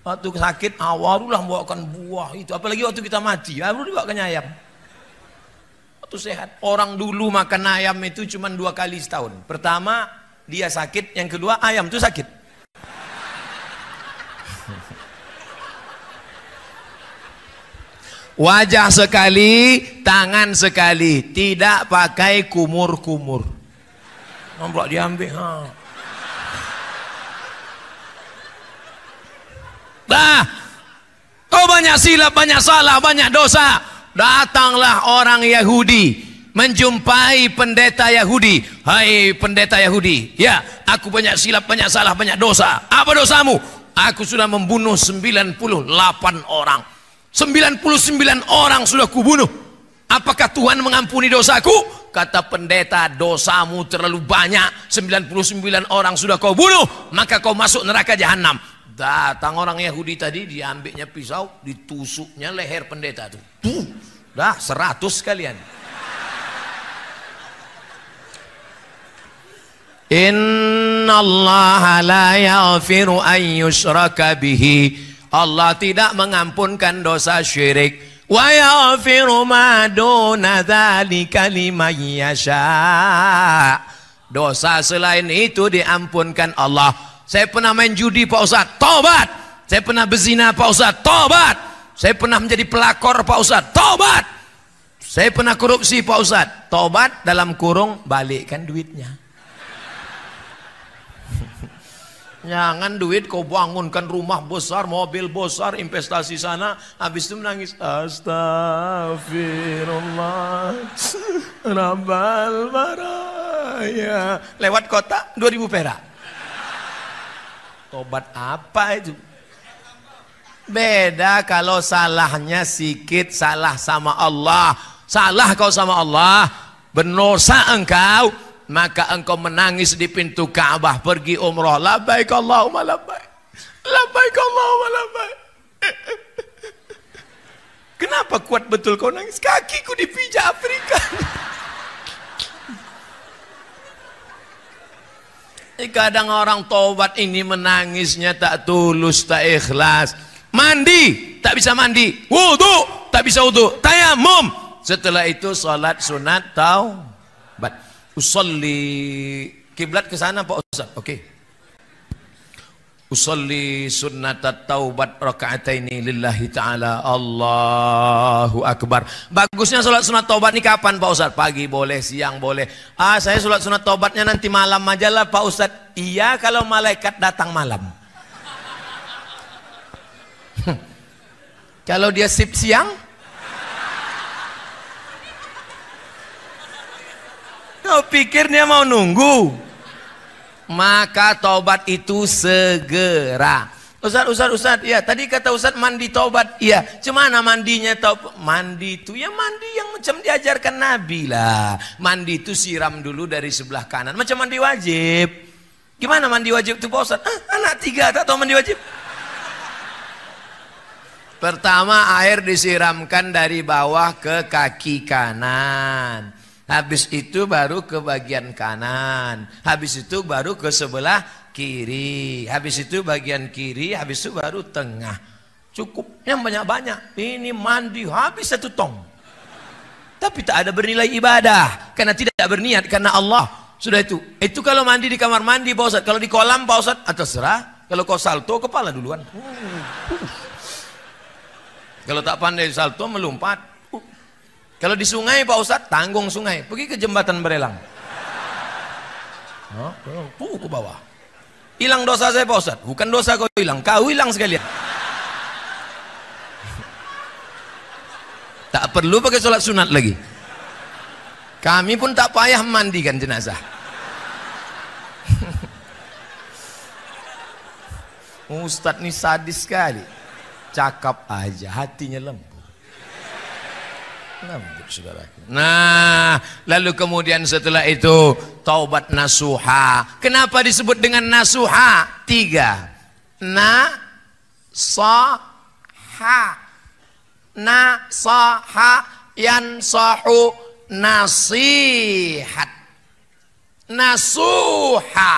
A: waktu sakit awalulah membawakan buah itu. Apalagi waktu kita mati, baru dibawa ke ayam. Waktu sehat, orang dulu makan ayam itu cuma dua kali setahun. Pertama dia sakit, yang kedua ayam itu sakit. wajah sekali, tangan sekali, tidak pakai kumur-kumur. Nomplok diambil. Ha. Dah. Kau banyak silap, banyak salah, banyak dosa. Datanglah orang Yahudi menjumpai pendeta Yahudi. Hai pendeta Yahudi, ya, aku banyak silap, banyak salah, banyak dosa. Apa dosamu? Aku sudah membunuh 98 orang. 99 orang sudah kubunuh. Apakah Tuhan mengampuni dosaku? Kata pendeta, dosamu terlalu banyak. 99 orang sudah kau bunuh, maka kau masuk neraka jahanam. Datang orang Yahudi tadi, diambilnya pisau, ditusuknya leher pendeta itu. Tuh, dah seratus kalian. Inna Allah la yaghfiru an yushraka bihi Allah tidak mengampunkan dosa syirik wa yaghfiru ma duna dzalika liman yasha. Dosa selain itu diampunkan Allah. Saya pernah main judi Pak Ustaz, tobat. Saya pernah berzina Pak Ustaz, tobat. Saya pernah menjadi pelakor Pak Ustaz, tobat. Saya pernah korupsi Pak Ustaz, tobat dalam kurung balikkan duitnya. Jangan duit kau bangunkan rumah besar, mobil besar, investasi sana, habis itu menangis. Astagfirullah, Rabbal Baraya. Lewat kota, 2000 perak. Tobat apa itu? Beda kalau salahnya sikit, salah sama Allah. Salah kau sama Allah, Benosa engkau, maka engkau menangis di pintu Ka'bah pergi umroh labbaik Allahumma labbaik labbaik Allahumma labbaik kenapa kuat betul kau nangis kakiku dipijak Afrika eh, Kadang orang tobat ini menangisnya tak tulus, tak ikhlas. Mandi, tak bisa mandi. Wudu, tak bisa wudu. Tayamum. Setelah itu salat sunat taubat usolli kiblat ke sana Pak Ustaz. Oke. Okay. Usolli sunnat taubat rakaataini lillahi taala. Allahu akbar. Bagusnya salat sunat taubat ini kapan Pak Ustaz? Pagi boleh, siang boleh. Ah, saya salat sunat taubatnya nanti malam aja lah Pak Ustaz. Iya kalau malaikat datang malam. kalau dia sip siang, Kau pikir dia mau nunggu? Maka taubat itu segera. Ustaz, Ustaz, Ustaz, ya tadi kata Ustaz mandi taubat, ya, Cemana mandinya taubat? Mandi itu ya mandi yang macam diajarkan Nabi lah. Mandi itu siram dulu dari sebelah kanan, macam mandi wajib. Gimana mandi wajib itu Pak Ustaz? anak tiga tak tahu mandi wajib. Pertama air disiramkan dari bawah ke kaki kanan. Habis itu baru ke bagian kanan. Habis itu baru ke sebelah kiri. Habis itu bagian kiri, habis itu baru tengah. Cukup yang banyak-banyak. Ini mandi habis satu tong. Tapi tak ada bernilai ibadah karena tidak berniat karena Allah. Sudah itu. Itu kalau mandi di kamar mandi Pak Ustaz. Kalau di kolam Pak Ustaz, atau ah, serah. Kalau kau salto kepala duluan. Kalau tak pandai salto melompat. Kalau di sungai Pak Ustadz, tanggung sungai. Pergi ke jembatan berelang. Oh, Puh oh, ke bawah. Hilang dosa saya Pak Ustadz. Bukan dosa kau hilang, kau hilang sekalian. Tak perlu pakai sholat sunat lagi. Kami pun tak payah mandikan jenazah. Ustadz ini sadis sekali. Cakap aja, hatinya lembut saudara. Nah, lalu kemudian setelah itu taubat nasuha. Kenapa disebut dengan nasuha? Tiga. Na, sa, ha. Na, sa, ha, yan, sahu, nasihat. Nasuha.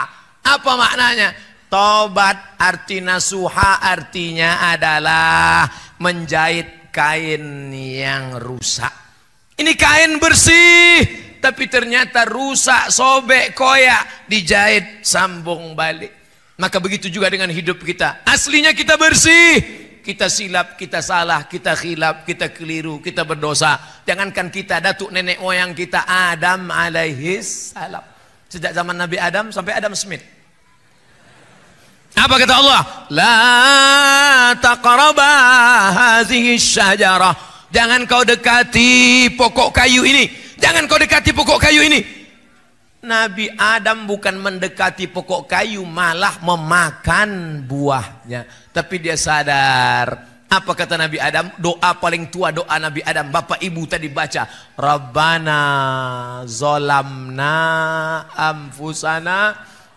A: Apa maknanya? Taubat arti nasuha artinya adalah menjahit kain yang rusak. Ini kain bersih, tapi ternyata rusak, sobek, koyak, dijahit, sambung balik. Maka begitu juga dengan hidup kita. Aslinya kita bersih, kita silap, kita salah, kita khilaf, kita keliru, kita berdosa. Jangankan kita, datuk nenek moyang kita Adam alaihis salam. Sejak zaman Nabi Adam sampai Adam Smith. Apa kata Allah? La taqraba hadhihi syajarah. Jangan kau dekati pokok kayu ini. Jangan kau dekati pokok kayu ini. Nabi Adam bukan mendekati pokok kayu, malah memakan buahnya. Tapi dia sadar. Apa kata Nabi Adam? Doa paling tua doa Nabi Adam. Bapak ibu tadi baca. Rabbana zolamna anfusana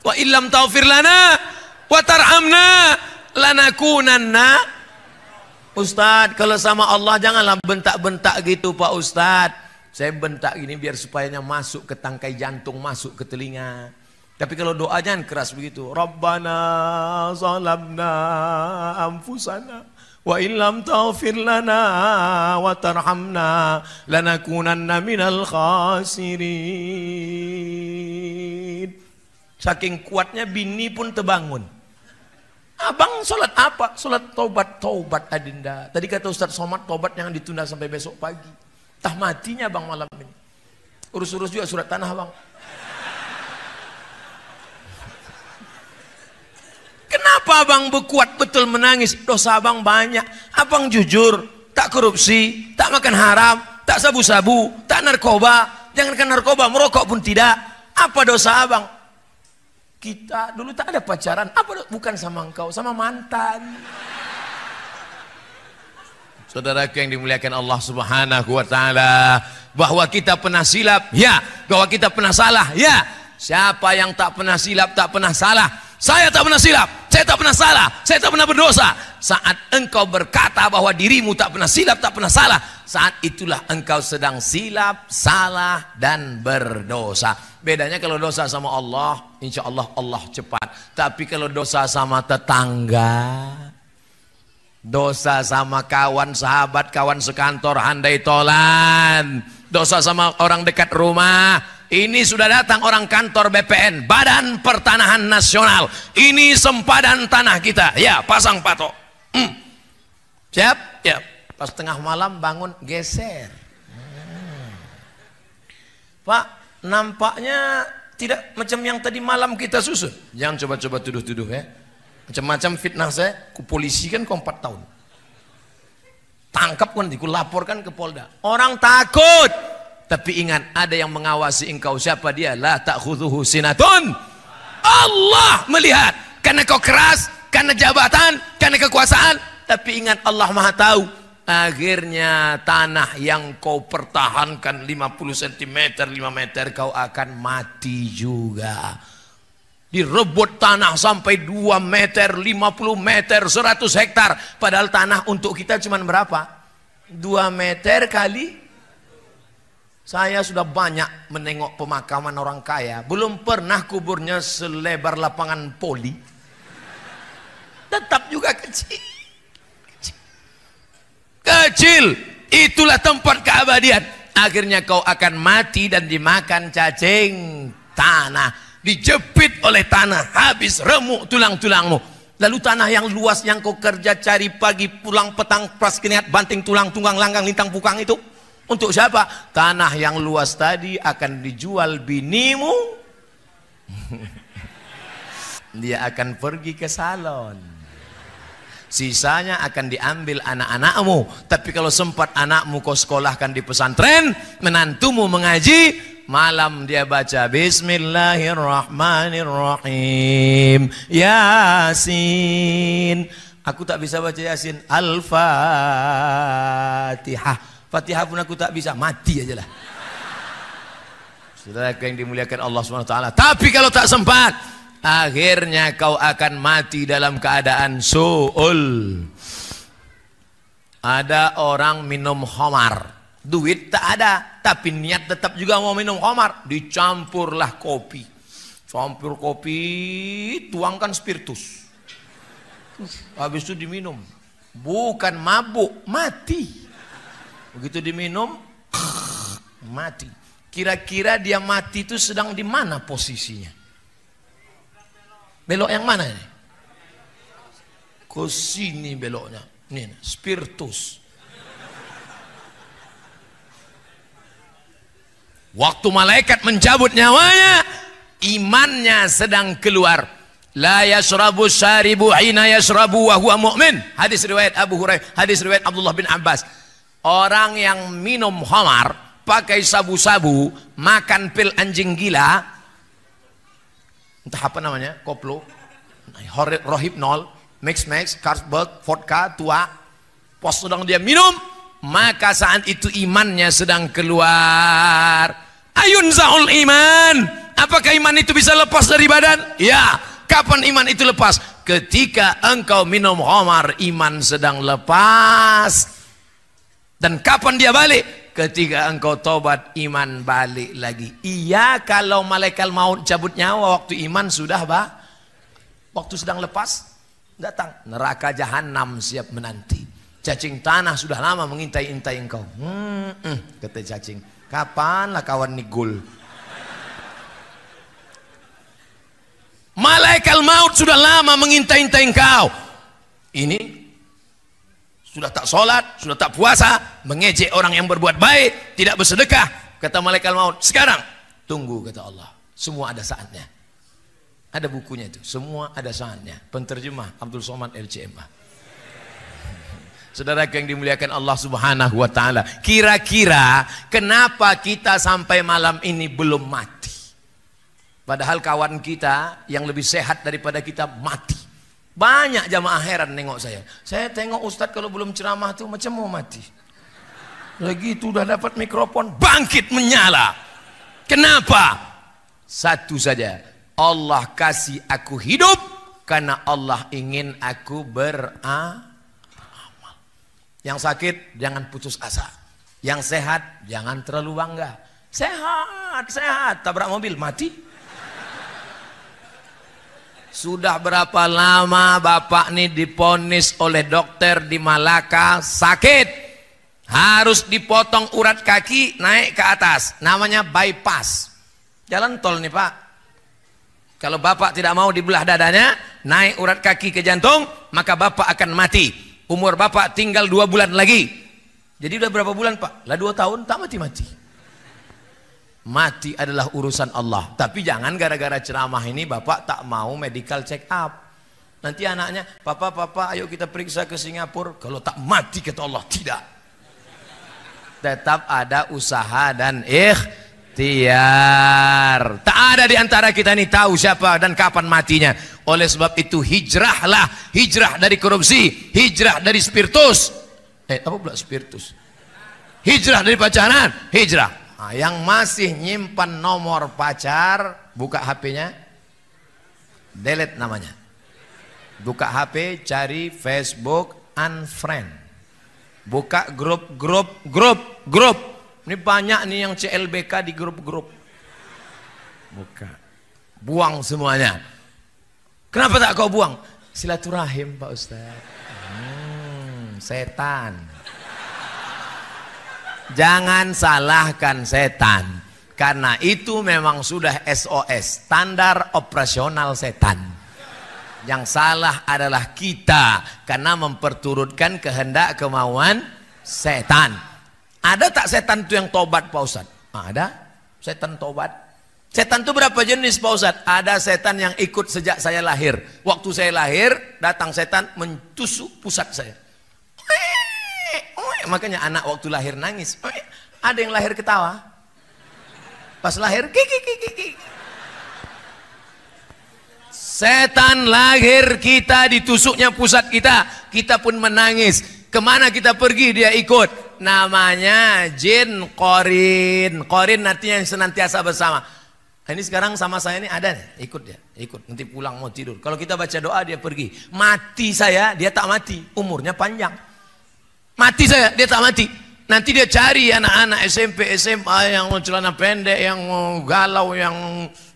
A: wa illam taufir lana amna lanakunanna. Ustaz, kalau sama Allah janganlah bentak-bentak gitu Pak Ustaz. Saya bentak gini biar supayanya masuk ke tangkai jantung, masuk ke telinga. Tapi kalau doa jangan keras begitu. Rabbana zalamna anfusana wa illam taghfir lana wa tarhamna lanakunanna minal khasirin. Saking kuatnya bini pun terbangun. Abang sholat apa? Sholat taubat tobat adinda. Tadi kata Ustaz Somad, taubat yang ditunda sampai besok pagi. Tah matinya bang malam ini. Urus-urus juga surat tanah bang. Kenapa abang berkuat betul menangis? Dosa abang banyak. Abang jujur, tak korupsi, tak makan haram, tak sabu-sabu, tak narkoba. jangan Jangankan narkoba, merokok pun tidak. Apa dosa abang? Kita dulu tak ada pacaran. Apa bukan sama engkau, sama mantan. Saudaraku yang dimuliakan Allah Subhanahu wa taala, bahwa kita pernah silap, ya, bahwa kita pernah salah, ya. Siapa yang tak pernah silap, tak pernah salah? Saya tak pernah silap, saya tak pernah salah, saya tak pernah berdosa. Saat engkau berkata bahwa dirimu tak pernah silap, tak pernah salah, saat itulah engkau sedang silap, salah, dan berdosa. Bedanya kalau dosa sama Allah, insya Allah Allah cepat. Tapi kalau dosa sama tetangga, dosa sama kawan sahabat, kawan sekantor, handai tolan, dosa sama orang dekat rumah, ini sudah datang orang kantor BPN, Badan Pertanahan Nasional. Ini sempadan tanah kita. Ya, pasang patok. Mm. Siap? Ya. Pas tengah malam bangun geser. Hmm. Pak, nampaknya tidak macam yang tadi malam kita susun. Jangan coba-coba tuduh-tuduh ya. Macam-macam fitnah saya, ku polisi kan ku 4 tahun. Tangkap kan, ku laporkan ke Polda. Orang takut. Tapi ingat, ada yang mengawasi engkau. Siapa dia? La ta'khuduhu sinatun. Allah melihat. Karena kau keras, karena jabatan, karena kekuasaan. Tapi ingat Allah maha tahu Akhirnya tanah yang kau pertahankan 50 cm, 5 meter kau akan mati juga. Direbut tanah sampai 2 meter, 50 meter, 100 hektar. Padahal tanah untuk kita cuma berapa? 2 meter kali saya sudah banyak menengok pemakaman orang kaya. Belum pernah kuburnya selebar lapangan poli. Tetap juga kecil kecil itulah tempat keabadian akhirnya kau akan mati dan dimakan cacing tanah dijepit oleh tanah habis remuk tulang-tulangmu lalu tanah yang luas yang kau kerja cari pagi pulang petang pas keringat banting tulang tunggang langgang lintang pukang itu untuk siapa? tanah yang luas tadi akan dijual binimu dia akan pergi ke salon sisanya akan diambil anak-anakmu. Tapi kalau sempat anakmu kau sekolahkan di pesantren, menantumu mengaji, malam dia baca Bismillahirrahmanirrahim. Yasin. Aku tak bisa baca Yasin. Al-Fatihah. Fatihah pun aku tak bisa, mati aja lah. Saudara yang dimuliakan Allah SWT. Tapi kalau tak sempat, akhirnya kau akan mati dalam keadaan su'ul ada orang minum homar duit tak ada tapi niat tetap juga mau minum homar dicampurlah kopi campur kopi tuangkan spiritus habis itu diminum bukan mabuk mati begitu diminum mati kira-kira dia mati itu sedang di mana posisinya Belok yang mana ini? Ke sini beloknya. nih. spiritus. Waktu malaikat mencabut nyawanya, imannya sedang keluar. La yasrabu syaribu hina yasrabu wa huwa mu'min. Hadis riwayat Abu Hurairah, hadis riwayat Abdullah bin Abbas. Orang yang minum khamar, pakai sabu-sabu, makan pil anjing gila, entah apa namanya, koplo, rohib nol, mix-mix, karsberg, vodka, tua, pos sedang dia minum, maka saat itu imannya sedang keluar. Ayun zaul iman. Apakah iman itu bisa lepas dari badan? Ya. Kapan iman itu lepas? Ketika engkau minum homer, iman sedang lepas. Dan kapan dia balik? ketika engkau tobat iman balik lagi iya kalau malaikat maut cabut nyawa waktu iman sudah bah waktu sedang lepas datang neraka jahanam siap menanti cacing tanah sudah lama mengintai-intai engkau hmm, hmm, kata cacing kapanlah kawan nigul malaikat maut sudah lama mengintai-intai engkau ini sudah tak sholat, sudah tak puasa, mengejek orang yang berbuat baik, tidak bersedekah. Kata malaikat maut, sekarang tunggu kata Allah. Semua ada saatnya. Ada bukunya itu, semua ada saatnya. Penterjemah Abdul Somad LCMA. Saudara yang dimuliakan Allah Subhanahu wa taala. Kira-kira kenapa kita sampai malam ini belum mati? Padahal kawan kita yang lebih sehat daripada kita mati. Banyak jamaah heran nengok saya. Saya tengok Ustadz kalau belum ceramah tuh macam mau mati. Lagi itu udah dapat mikrofon, bangkit menyala. Kenapa? Satu saja, Allah kasih aku hidup karena Allah ingin aku beramal. Yang sakit jangan putus asa. Yang sehat jangan terlalu bangga. Sehat, sehat, tabrak mobil mati. Sudah berapa lama Bapak ini diponis oleh dokter di Malaka sakit? Harus dipotong urat kaki naik ke atas. Namanya bypass. Jalan tol nih Pak. Kalau Bapak tidak mau dibelah dadanya, naik urat kaki ke jantung, maka Bapak akan mati. Umur Bapak tinggal dua bulan lagi. Jadi udah berapa bulan Pak? Lah dua tahun tak mati-mati. Mati adalah urusan Allah. Tapi jangan gara-gara ceramah ini bapak tak mau medical check up. Nanti anaknya, papa, papa, ayo kita periksa ke Singapura. Kalau tak mati kata Allah, tidak. Tetap ada usaha dan ikhtiar. Tak ada di antara kita ini tahu siapa dan kapan matinya. Oleh sebab itu hijrahlah, hijrah dari korupsi, hijrah dari spiritus. Eh, apa pula spiritus? Hijrah dari pacaran, hijrah Nah, yang masih nyimpan nomor pacar, buka HP-nya, delete namanya. Buka HP, cari Facebook, unfriend. Buka grup, grup, grup, grup. Ini banyak nih yang CLBK di grup-grup. Buka. Buang semuanya. Kenapa tak kau buang? Silaturahim Pak Ustaz. Hmm, setan. Jangan salahkan setan. Karena itu memang sudah SOS, standar operasional setan. Yang salah adalah kita karena memperturutkan kehendak kemauan setan. Ada tak setan itu yang tobat Pak Ustaz? Ada. Setan tobat. Setan itu berapa jenis Pak Ustaz? Ada setan yang ikut sejak saya lahir. Waktu saya lahir, datang setan mencusuk pusat saya makanya anak waktu lahir nangis. Eh, ada yang lahir ketawa. Pas lahir kiki kiki kiki. Setan lahir kita ditusuknya pusat kita, kita pun menangis. Kemana kita pergi dia ikut. Namanya jin korin. Korin artinya yang senantiasa bersama. Nah, ini sekarang sama saya ini ada nih, ikut dia, ikut. Nanti pulang mau tidur. Kalau kita baca doa dia pergi. Mati saya, dia tak mati. Umurnya panjang. Mati saya, dia tak mati. Nanti dia cari anak-anak SMP, SMA yang mau celana pendek, yang mau galau, yang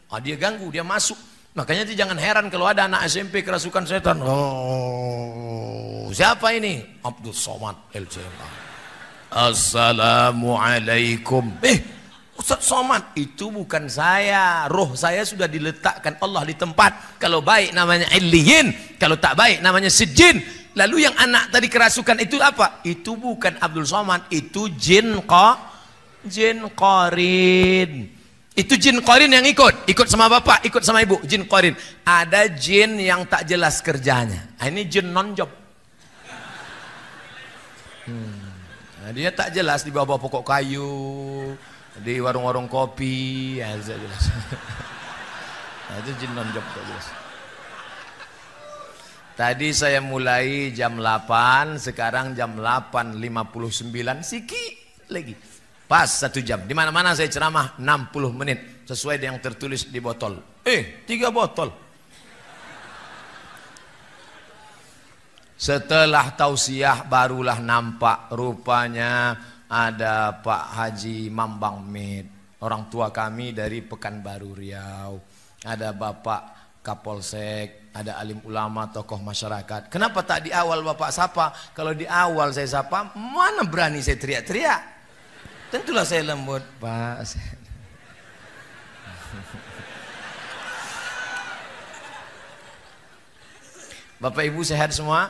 A: ah, dia ganggu, dia masuk. Makanya dia jangan heran kalau ada anak SMP kerasukan setan. Oh, siapa ini? Abdul Somad LCMA. Assalamualaikum. Eh, Ustaz Somad, itu bukan saya. Roh saya sudah diletakkan Allah di tempat. Kalau baik namanya illiyin, kalau tak baik namanya Sijin. Lalu yang anak tadi kerasukan itu apa? Itu bukan Abdul Somad, itu jin Ko, jin Korin, Itu jin Korin yang ikut, ikut sama bapak, ikut sama ibu, jin Korin, Ada jin yang tak jelas kerjanya. Ah, ini jin non job. Hmm. Nah, dia tak jelas di bawah pokok kayu, di warung-warung kopi, ya, jelas. nah, itu jin non job tak jelas. Tadi saya mulai jam 8, sekarang jam 8.59, siki lagi. Pas satu jam. Di mana-mana saya ceramah 60 menit sesuai dengan yang tertulis di botol. Eh, tiga botol. Setelah tausiah barulah nampak rupanya ada Pak Haji Mambang Med. orang tua kami dari Pekanbaru Riau. Ada Bapak Kapolsek, ada alim ulama, tokoh masyarakat. Kenapa tak di awal Bapak sapa? Kalau di awal saya sapa, mana berani saya teriak-teriak? Tentulah saya lembut, Pak. Bapak Ibu sehat semua?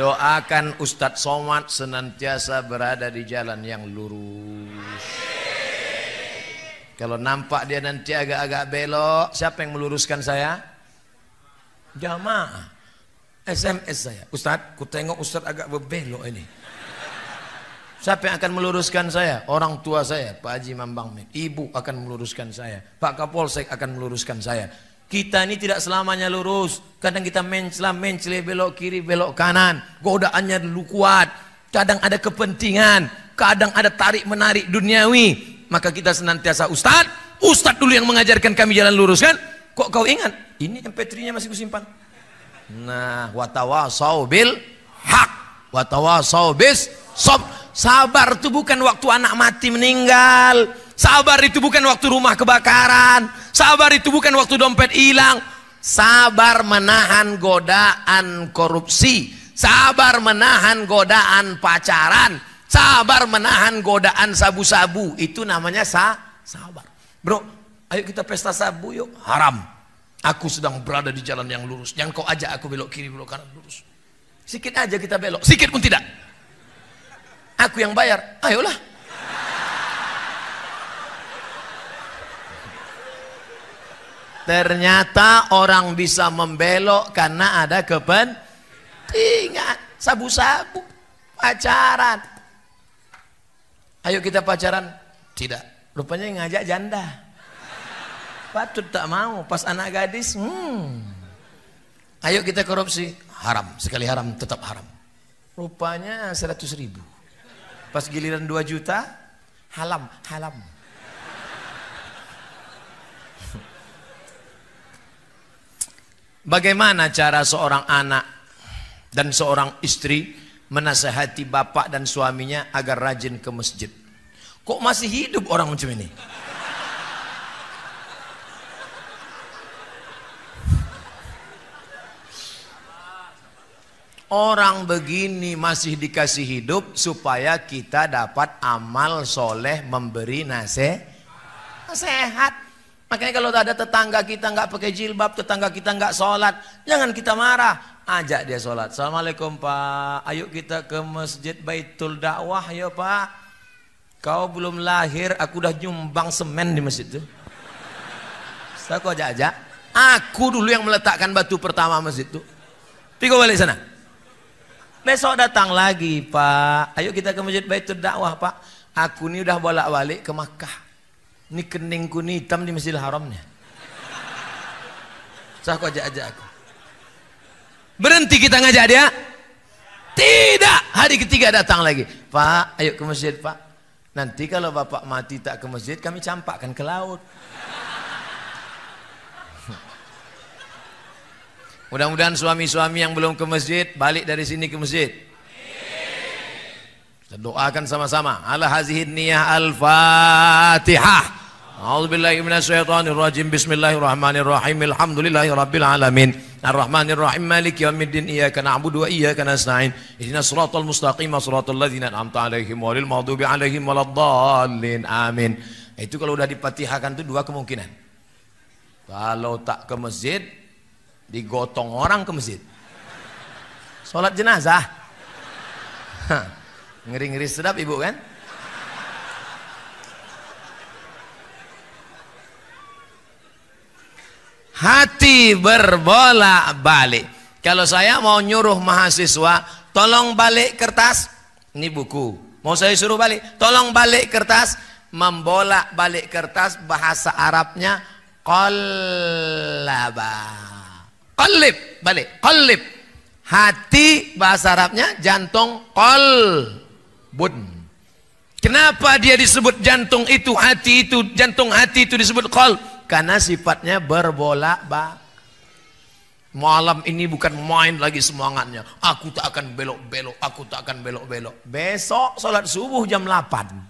A: Doakan Ustadz Somad senantiasa berada di jalan yang lurus. Kalau nampak dia nanti agak-agak belok, siapa yang meluruskan saya? jamaah. SMS saya, Ustadz, ku tengok Ustadz agak berbelok ini. Siapa yang akan meluruskan saya? Orang tua saya, Pak Haji Mambang Ibu akan meluruskan saya. Pak Kapolsek akan meluruskan saya. Kita ini tidak selamanya lurus. Kadang kita mencela, mencela belok kiri, belok kanan. Godaannya dulu kuat. Kadang ada kepentingan. Kadang ada tarik menarik duniawi. Maka kita senantiasa Ustadz. Ustadz dulu yang mengajarkan kami jalan lurus kan? Kok kau ingat? Ini MP3-nya masih kusimpan. Nah, watawasau bil hak, watawasau bis sob. Sabar itu bukan waktu anak mati meninggal. Sabar itu bukan waktu rumah kebakaran. Sabar itu bukan waktu dompet hilang. Sabar menahan godaan korupsi. Sabar menahan godaan pacaran. Sabar menahan godaan sabu-sabu. Itu namanya sa sabar. Bro, Ayo kita pesta sabu yuk, haram. Aku sedang berada di jalan yang lurus. Jangan kau ajak aku belok kiri, belok kanan, lurus. Sikit aja kita belok, sikit pun tidak. Aku yang bayar, ayolah. Ternyata orang bisa membelok karena ada kepentingan. Sabu-sabu, pacaran. Ayo kita pacaran. Tidak, rupanya yang ngajak janda patut tak mau pas anak gadis hmm. ayo kita korupsi haram sekali haram tetap haram rupanya 100 ribu pas giliran 2 juta halam halam Bagaimana cara seorang anak dan seorang istri menasehati bapak dan suaminya agar rajin ke masjid? Kok masih hidup orang macam ini? Orang begini masih dikasih hidup supaya kita dapat amal soleh memberi nasihat. Sehat. Makanya kalau ada tetangga kita nggak pakai jilbab, tetangga kita nggak sholat, jangan kita marah. Ajak dia sholat. Assalamualaikum pak, ayo kita ke masjid Baitul Dakwah ya pak. Kau belum lahir, aku udah nyumbang semen di masjid itu. Saya kau ajak-ajak. Aku dulu yang meletakkan batu pertama masjid itu. Tiga balik sana. Besok datang lagi, Pak. Ayo kita ke Masjid Baitul Dakwah, Pak. Aku ini udah bolak-balik ke Makkah. Ini keningku ini hitam di Masjidil Haramnya. Sah so, aku ajak-ajak aku. Berhenti kita ngajak dia? Tidak. Hari ketiga datang lagi. Pak, ayo ke masjid, Pak. Nanti kalau Bapak mati tak ke masjid, kami campakkan ke laut. Mudah-mudahan suami-suami yang belum ke masjid balik dari sini ke masjid. doakan sama-sama. Ala hazihin niyah al-Fatihah. A'udzubillahi minasyaitonirrajim. Bismillahirrahmanirrahim. Alhamdulillahirabbil alamin. Arrahmanirrahim. Maliki yaumiddin. Iyyaka na'budu wa iyyaka nasta'in. Ihdinas siratal mustaqim. Siratal ladzina an'amta 'alaihim ghairil maghdubi Amin. Itu kalau udah dipatihakan itu dua kemungkinan. Kalau tak ke masjid, digotong orang ke masjid sholat jenazah ngeri-ngeri sedap ibu kan hati berbolak balik kalau saya mau nyuruh mahasiswa tolong balik kertas ini buku mau saya suruh balik tolong balik kertas membolak balik kertas bahasa Arabnya kolabah kolip balik. kolip Hati bahasa Arabnya jantung kol bun. Kenapa dia disebut jantung itu, hati itu, jantung hati itu disebut kol Karena sifatnya berbolak-balik. Malam ini bukan main lagi semangatnya. Aku tak akan belok-belok, aku tak akan belok-belok. Besok sholat subuh jam 8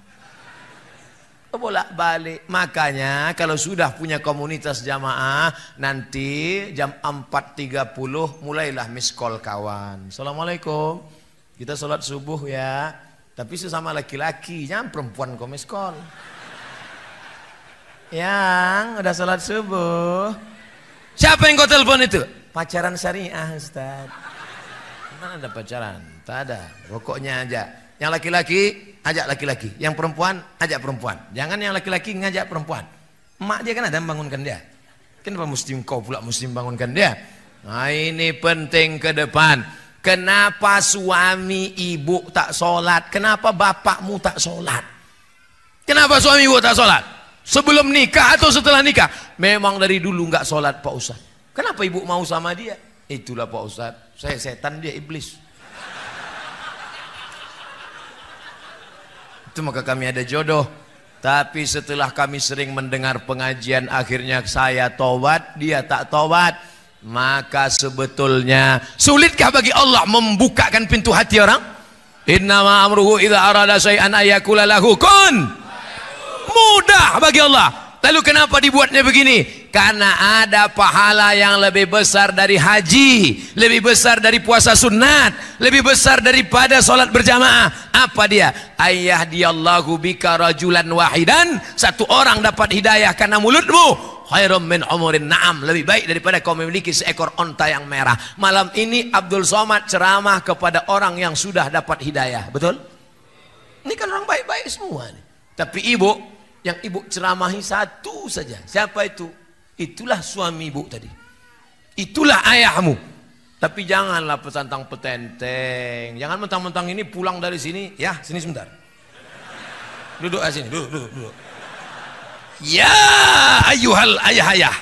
A: bolak-balik. Makanya kalau sudah punya komunitas jamaah, nanti jam 4.30 mulailah miskol kawan. Assalamualaikum. Kita sholat subuh ya. Tapi sesama laki-laki, jangan perempuan kok call Yang udah sholat subuh. Siapa yang kau telepon itu? Pacaran syariah Ustaz. Mana ada pacaran? Tak ada. Rokoknya aja. Yang laki-laki ajak laki-laki. Yang perempuan, ajak perempuan. Jangan yang laki-laki ngajak perempuan. Emak dia kan ada bangunkan dia. Kenapa muslim kau pula muslim bangunkan dia? Nah ini penting ke depan. Kenapa suami ibu tak sholat? Kenapa bapakmu tak sholat? Kenapa suami ibu tak sholat? Sebelum nikah atau setelah nikah? Memang dari dulu nggak sholat Pak Ustadz. Kenapa ibu mau sama dia? Itulah Pak Ustadz. Saya setan dia iblis. itu maka kami ada jodoh. Tapi setelah kami sering mendengar pengajian akhirnya saya tobat, dia tak tobat. Maka sebetulnya sulitkah bagi Allah membukakan pintu hati orang? Inna ma'amruhu idha arada syai'an ayakula lahu Mudah bagi Allah. Lalu kenapa dibuatnya begini? Karena ada pahala yang lebih besar dari haji, lebih besar dari puasa sunat, lebih besar daripada solat berjamaah. Apa dia? Ayah dia diallahu bika rajulan wahidan. Satu orang dapat hidayah karena mulutmu. Khairum min umurin na'am. Lebih baik daripada kau memiliki seekor onta yang merah. Malam ini Abdul Somad ceramah kepada orang yang sudah dapat hidayah. Betul? Ini kan orang baik-baik semua. Nih. Tapi ibu yang ibu ceramahi satu saja. Siapa itu? Itulah suami ibu tadi. Itulah ayahmu. Tapi janganlah pesantang petenteng. Jangan mentang-mentang ini pulang dari sini. Ya, sini sebentar. Duduk sini, duduk, duduk, duduk. Ya ayuhal ayah ayah.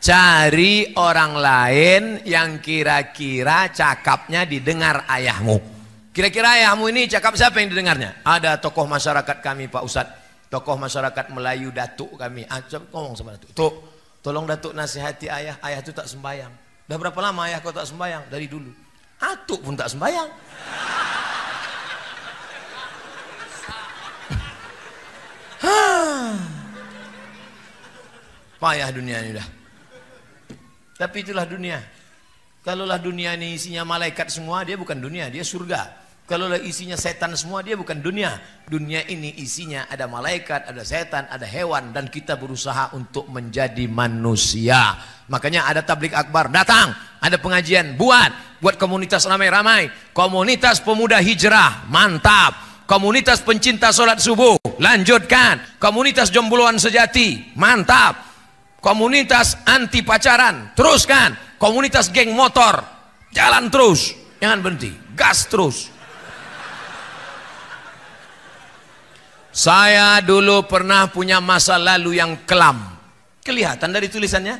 A: Cari orang lain yang kira-kira cakapnya didengar ayahmu. Kira-kira ayahmu ini cakap siapa yang didengarnya? Ada tokoh masyarakat kami Pak Ustadz. Tokoh masyarakat Melayu datuk kami. Ah, ngomong sama datuk. Tuk, tolong datuk nasihati ayah. Ayah itu tak sembayang. Dah berapa lama ayah kau tak sembayang? Dari dulu. Atuk ah, pun tak sembayang. Payah dunia ini dah. Tapi itulah dunia. Kalaulah dunia ini isinya malaikat semua, dia bukan dunia, dia surga. Kalau isinya setan semua dia bukan dunia. Dunia ini isinya ada malaikat, ada setan, ada hewan dan kita berusaha untuk menjadi manusia. Makanya ada tablik akbar, datang, ada pengajian, buat, buat komunitas ramai-ramai, komunitas pemuda hijrah, mantap. Komunitas pencinta sholat subuh, lanjutkan. Komunitas jombloan sejati, mantap. Komunitas anti pacaran, teruskan. Komunitas geng motor, jalan terus, jangan berhenti, gas terus. Saya dulu pernah punya masa lalu yang kelam. Kelihatan dari tulisannya?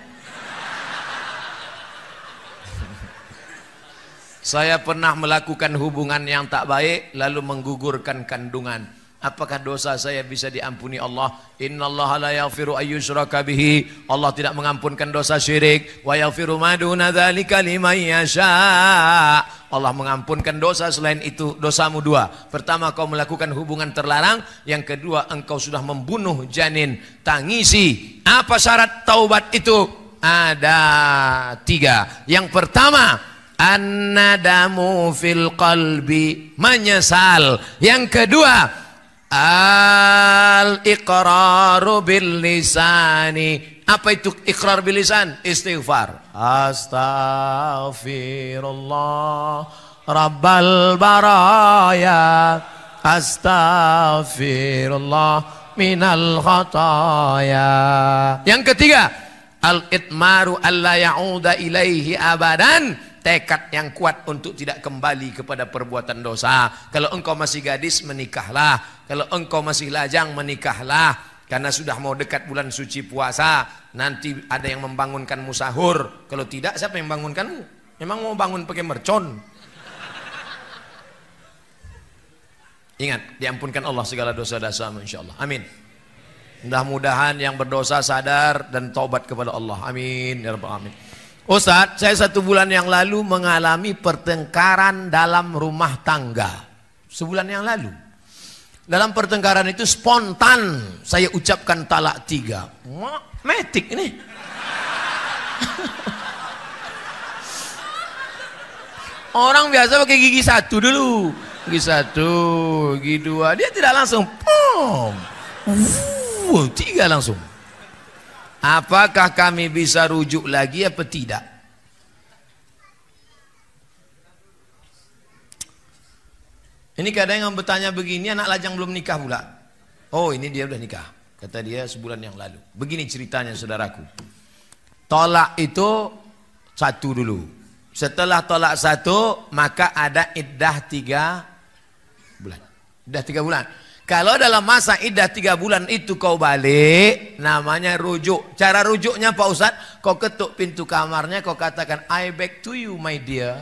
A: Saya pernah melakukan hubungan yang tak baik lalu menggugurkan kandungan. Apakah dosa saya bisa diampuni Allah? Innallaha la yaghfiru ayyushraka bihi. Allah tidak mengampunkan dosa syirik. Wa yaghfiru ma duna dzalika liman yasha. Allah mengampunkan dosa selain itu dosamu dua. Pertama kau melakukan hubungan terlarang, yang kedua engkau sudah membunuh janin. Tangisi. Apa syarat taubat itu? Ada tiga. Yang pertama, anadamu fil qalbi, menyesal. Yang kedua, Al iqraru bil lisani. Apa itu ikrar bil lisan? Istighfar. Astaghfirullah rabbal baraya. Astaghfirullah minal khataya. Yang ketiga, al itmaru alla ya'uda ilaihi abadan tekad yang kuat untuk tidak kembali kepada perbuatan dosa. Kalau engkau masih gadis, menikahlah. Kalau engkau masih lajang, menikahlah. Karena sudah mau dekat bulan suci puasa, nanti ada yang membangunkan musahur. Kalau tidak, siapa yang bangunkan? Memang mau bangun pakai mercon. Ingat, diampunkan Allah segala dosa-dosa, insya Allah. Amin. Mudah-mudahan yang berdosa sadar dan taubat kepada Allah. Amin. Ya Rabbal Amin. Ustaz, saya satu bulan yang lalu mengalami pertengkaran dalam rumah tangga. Sebulan yang lalu. Dalam pertengkaran itu spontan saya ucapkan talak tiga. Metik ini. Orang biasa pakai gigi satu dulu. Gigi satu, gigi dua. Dia tidak langsung. Pum. Wuh, tiga langsung. Apakah kami bisa rujuk lagi apa tidak? Ini kadang yang bertanya begini, anak lajang belum nikah pula. Oh ini dia sudah nikah, kata dia sebulan yang lalu. Begini ceritanya saudaraku. Tolak itu satu dulu. Setelah tolak satu, maka ada iddah tiga bulan. Iddah tiga bulan. Kalau dalam masa idah tiga bulan itu kau balik, namanya rujuk. Cara rujuknya Pak Ustadz, kau ketuk pintu kamarnya, kau katakan, I back to you my dear.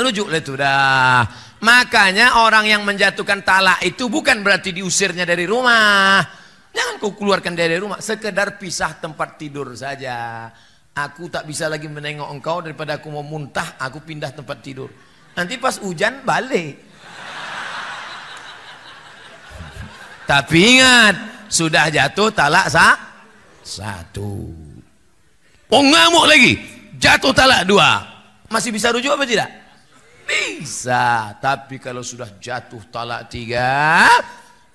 A: Rujuklah itu dah. Makanya orang yang menjatuhkan talak itu bukan berarti diusirnya dari rumah. Jangan kau keluarkan dari rumah, sekedar pisah tempat tidur saja. Aku tak bisa lagi menengok engkau daripada aku mau muntah, aku pindah tempat tidur. Nanti pas hujan balik. Tapi ingat, sudah jatuh talak sa satu. Oh ngamuk lagi, jatuh talak dua. Masih bisa rujuk apa tidak? Bisa, tapi kalau sudah jatuh talak tiga,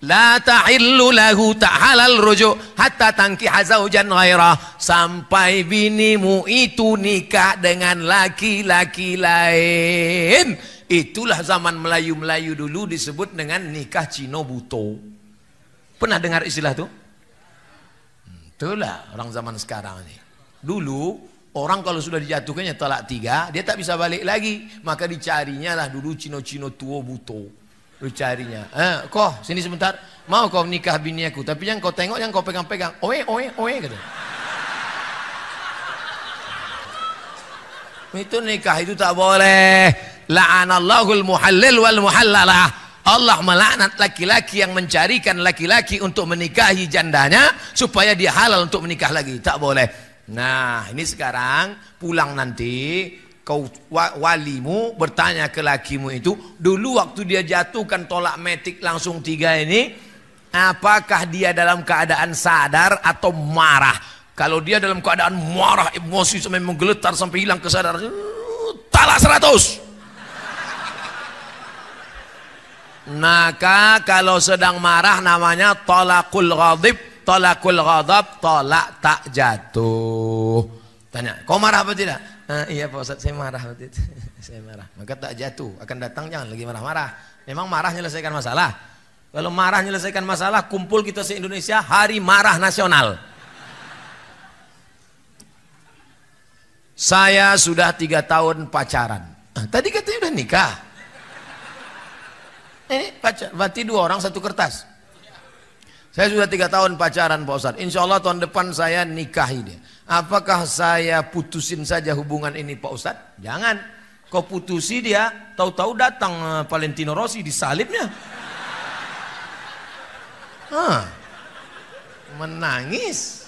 A: La tahillu lahu tahalal rujuk hatta tangkiha zaujan ghairah sampai binimu itu nikah dengan laki-laki lain. Itulah zaman Melayu-Melayu dulu disebut dengan nikah Cino Buto. Pernah dengar istilah itu? Itulah orang zaman sekarang ini. Dulu orang kalau sudah dijatuhkannya talak tiga, dia tak bisa balik lagi. Maka dicarinya lah dulu cino-cino tuo buto. Lu carinya. Eh, kok sini sebentar. Mau kau nikah bini aku, tapi yang kau tengok yang kau pegang-pegang. Oe oe oe gitu. Itu nikah itu tak boleh. La'anallahul muhallil wal muhallalah. Allah melaknat laki-laki yang mencarikan laki-laki untuk menikahi jandanya supaya dia halal untuk menikah lagi. Tak boleh. Nah, ini sekarang pulang nanti kau walimu bertanya ke lakimu itu dulu waktu dia jatuhkan tolak metik langsung tiga ini apakah dia dalam keadaan sadar atau marah kalau dia dalam keadaan marah emosi sampai menggeletar sampai hilang kesadaran talak seratus Maka kalau sedang marah namanya tolakul ghadib, tolakul ghadab, tolak tak jatuh. Tanya, kau marah apa tidak? Ah, iya Pak Ustaz, saya marah saya marah. Maka tak jatuh. Akan datang jangan lagi marah-marah. Memang marah menyelesaikan masalah. Kalau marah menyelesaikan masalah, kumpul kita se-Indonesia hari marah nasional. Saya sudah tiga tahun pacaran. Ah, tadi katanya udah nikah. Ini pacar, berarti dua orang satu kertas. Saya sudah tiga tahun pacaran Pak Ustadz. Insya Allah tahun depan saya nikahi dia. Apakah saya putusin saja hubungan ini Pak Ustadz? Jangan. Kau putusi dia, tahu-tahu datang eh, Valentino Rossi di salibnya. Hah, menangis.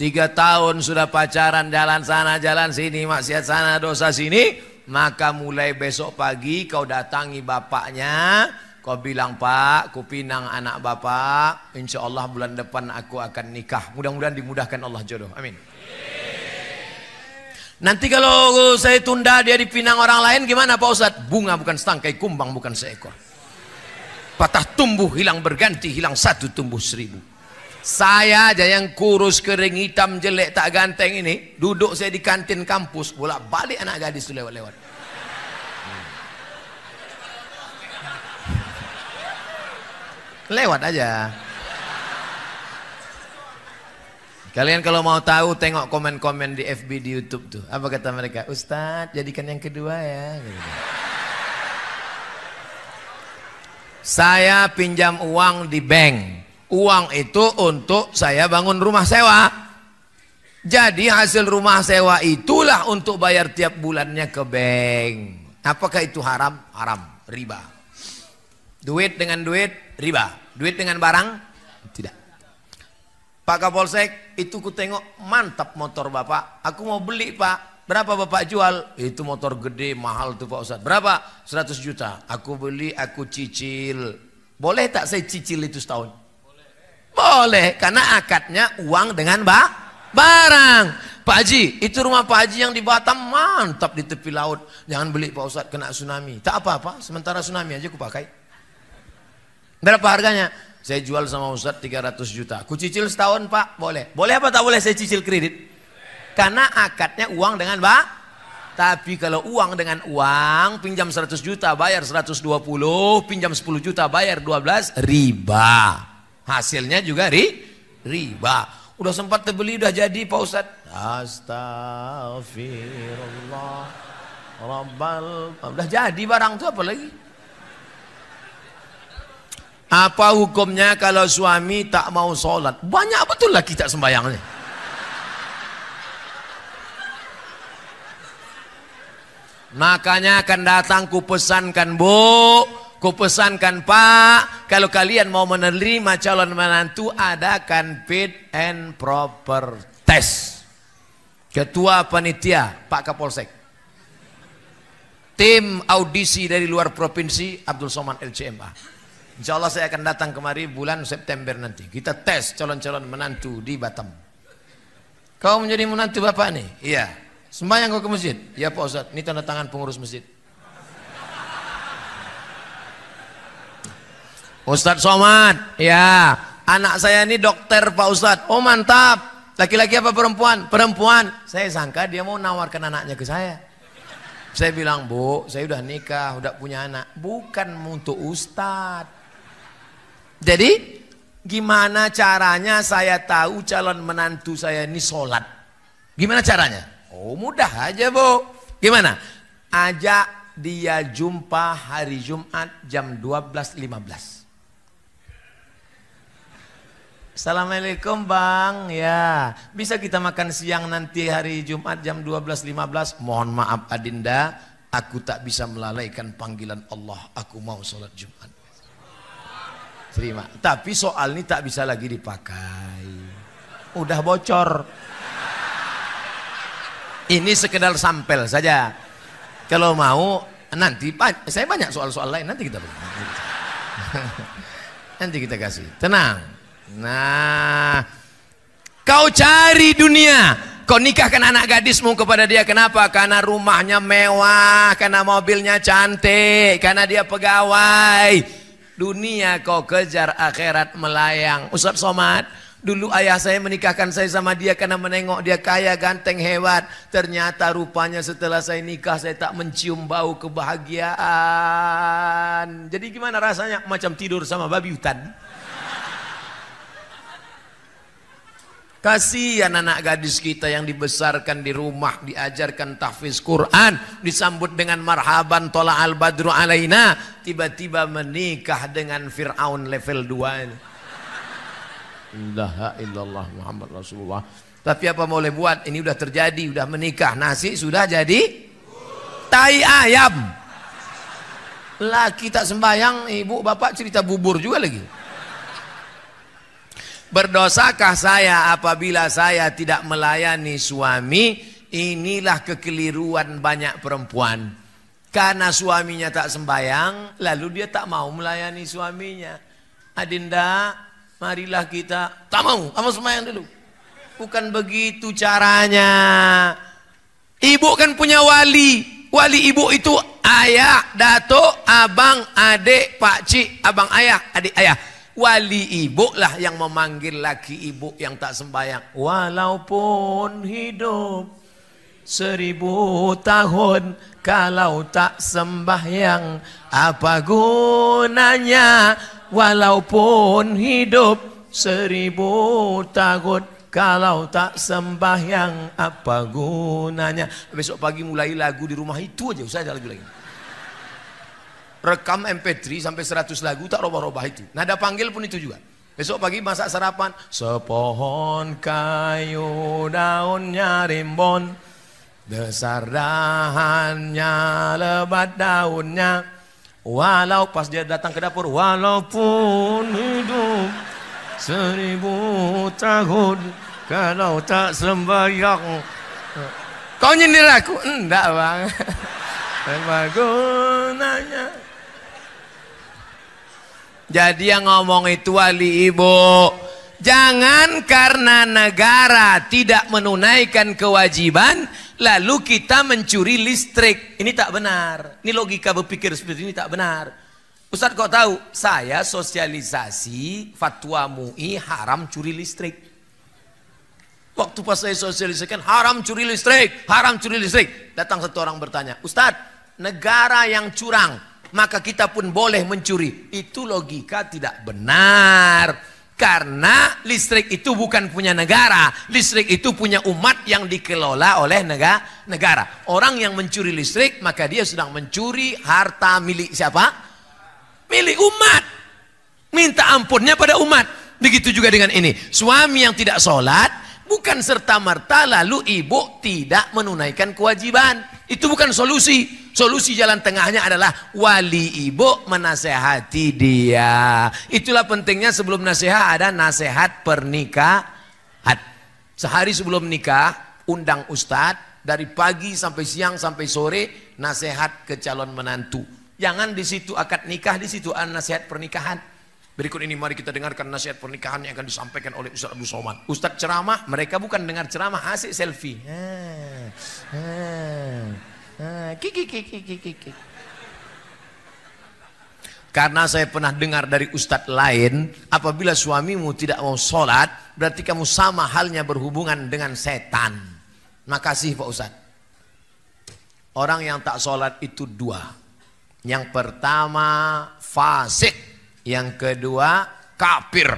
A: Tiga tahun sudah pacaran jalan sana jalan sini maksiat sana dosa sini maka mulai besok pagi kau datangi bapaknya, kau bilang pak, pinang anak bapak, insya Allah bulan depan aku akan nikah. Mudah-mudahan dimudahkan Allah jodoh. Amin. Nanti kalau saya tunda dia dipinang orang lain gimana Pak Ustadz? Bunga bukan setangkai, kumbang bukan seekor. Patah tumbuh, hilang berganti, hilang satu tumbuh seribu. Saya aja yang kurus, kering, hitam, jelek, tak ganteng ini. Duduk saya di kantin kampus. Bolak balik anak gadis tu lewat-lewat. Hmm. Lewat aja. Kalian kalau mau tahu tengok komen-komen di FB di YouTube tuh. Apa kata mereka? Ustadz jadikan yang kedua ya. Saya pinjam uang di bank uang itu untuk saya bangun rumah sewa. Jadi hasil rumah sewa itulah untuk bayar tiap bulannya ke bank. Apakah itu haram? Haram, riba. Duit dengan duit, riba. Duit dengan barang? Tidak. Pak Kapolsek, itu ku tengok mantap motor Bapak. Aku mau beli Pak. Berapa Bapak jual? Itu motor gede, mahal tuh Pak Ustadz. Berapa? 100 juta. Aku beli, aku cicil. Boleh tak saya cicil itu setahun? Boleh, karena akadnya uang dengan ba barang. Pak Haji, itu rumah Pak Haji yang di Batam mantap di tepi laut. Jangan beli Pak Ustadz kena tsunami. Tak apa-apa, sementara tsunami aja aku pakai. Berapa harganya? Saya jual sama Ustadz 300 juta. Aku cicil setahun Pak, boleh. Boleh apa tak boleh saya cicil kredit? Karena akadnya uang dengan Pak. tapi kalau uang dengan uang, pinjam 100 juta bayar 120, pinjam 10 juta bayar 12, riba. Hasilnya juga ri, riba. Udah sempat terbeli, udah jadi Pak Ustadz. Astagfirullah. Rabbal. Udah jadi barang itu apa lagi? Apa hukumnya kalau suami tak mau sholat? Banyak betul lah kita sembayangnya. Makanya akan datang kupesankan bu Kupesankan Pak, kalau kalian mau menerima calon menantu adakan fit and proper test. Ketua panitia Pak Kapolsek. Tim audisi dari luar provinsi Abdul Somad LCMA. Insya Allah saya akan datang kemari bulan September nanti. Kita tes calon-calon menantu di Batam. Kau menjadi menantu bapak nih? Iya. Sembahyang kau ke masjid? Iya Pak Ustaz. Ini tanda tangan pengurus masjid. Ustadz Somad, ya anak saya ini dokter Pak Ustadz. Oh mantap. Laki-laki apa perempuan? Perempuan. Saya sangka dia mau nawarkan anaknya ke saya. Saya bilang, Bu, saya udah nikah, udah punya anak. Bukan untuk ustadz. Jadi, gimana caranya saya tahu calon menantu saya ini sholat? Gimana caranya? Oh, mudah aja, Bu. Gimana? Ajak dia jumpa hari Jumat jam 12.15. Assalamualaikum Bang. Ya, bisa kita makan siang nanti hari Jumat jam 12.15? Mohon maaf Adinda, aku tak bisa melalaikan panggilan Allah. Aku mau sholat Jumat. Terima. Tapi soal ini tak bisa lagi dipakai. Udah bocor. Ini sekedar sampel saja. Kalau mau nanti saya banyak soal-soal lain nanti kita nanti kita kasih. Tenang. Nah, kau cari dunia, kau nikahkan anak gadismu kepada dia kenapa? Karena rumahnya mewah, karena mobilnya cantik, karena dia pegawai. Dunia kau kejar, akhirat melayang. Ustaz Somad, Dulu ayah saya menikahkan saya sama dia karena menengok dia kaya, ganteng, hebat. Ternyata rupanya setelah saya nikah saya tak mencium bau kebahagiaan. Jadi gimana rasanya? Macam tidur sama babi hutan. Kasihan anak gadis kita yang dibesarkan di rumah, diajarkan tahfiz Quran, disambut dengan marhaban tola al badru alaina, tiba-tiba menikah dengan Fir'aun level 2. La illallah Muhammad Rasulullah. Tapi apa boleh buat? Ini udah terjadi, udah menikah, nasi sudah jadi tai ayam. Lah kita sembahyang ibu bapak cerita bubur juga lagi. Berdosakah saya apabila saya tidak melayani suami? Inilah kekeliruan banyak perempuan. Karena suaminya tak sembayang, lalu dia tak mau melayani suaminya. Adinda, marilah kita. Tak mau, kamu sembayang dulu. Bukan begitu caranya. Ibu kan punya wali. Wali ibu itu ayah, datuk, abang, adik, pakcik, abang ayah, adik ayah. Wali ibu lah yang memanggil lagi ibu yang tak sembahyang. Walaupun hidup seribu tahun kalau tak sembahyang apa gunanya walaupun hidup seribu tahun kalau tak sembahyang apa gunanya besok pagi mulai lagu di rumah itu aja usah ada lagu lagi rekam MP3 sampai 100 lagu tak roba robah itu. Nada nah, panggil pun itu juga. Besok pagi masak sarapan, sepohon kayu daunnya rimbun, besar dahannya, lebat daunnya. Walau pas dia datang ke dapur, walaupun hidup seribu tahun, kalau tak sembahyang. Kau nyindir aku? Enggak bang. Apa gunanya? Jadi yang ngomong itu wali ibu. Jangan karena negara tidak menunaikan kewajiban lalu kita mencuri listrik. Ini tak benar. Ini logika berpikir seperti ini tak benar. Ustaz kok tahu? Saya sosialisasi fatwa MUI haram curi listrik. Waktu pas saya sosialisasikan haram curi listrik, haram curi listrik. Datang satu orang bertanya, Ustaz, negara yang curang maka kita pun boleh mencuri. Itu logika tidak benar. Karena listrik itu bukan punya negara, listrik itu punya umat yang dikelola oleh negara. Orang yang mencuri listrik, maka dia sedang mencuri harta milik siapa? Milik umat. Minta ampunnya pada umat. Begitu juga dengan ini. Suami yang tidak sholat, bukan serta-merta lalu ibu tidak menunaikan kewajiban. Itu bukan solusi. Solusi jalan tengahnya adalah wali ibu menasehati dia. Itulah pentingnya sebelum nasihat ada nasihat pernikahan. Sehari sebelum nikah undang ustadz dari pagi sampai siang sampai sore nasihat ke calon menantu. Jangan di situ akad nikah, di situ nasihat pernikahan. Berikut ini mari kita dengarkan nasihat pernikahan yang akan disampaikan oleh Ustaz Abu Somad. Ustaz ceramah, mereka bukan dengar ceramah, asik selfie. Ah, eh, ah, eh, ah. Eh, kiki, kiki, kiki, kiki. Karena saya pernah dengar dari ustadz lain, apabila suamimu tidak mau sholat, berarti kamu sama halnya berhubungan dengan setan. Makasih Pak Ustadz. Orang yang tak sholat itu dua. Yang pertama fasik yang kedua, kafir.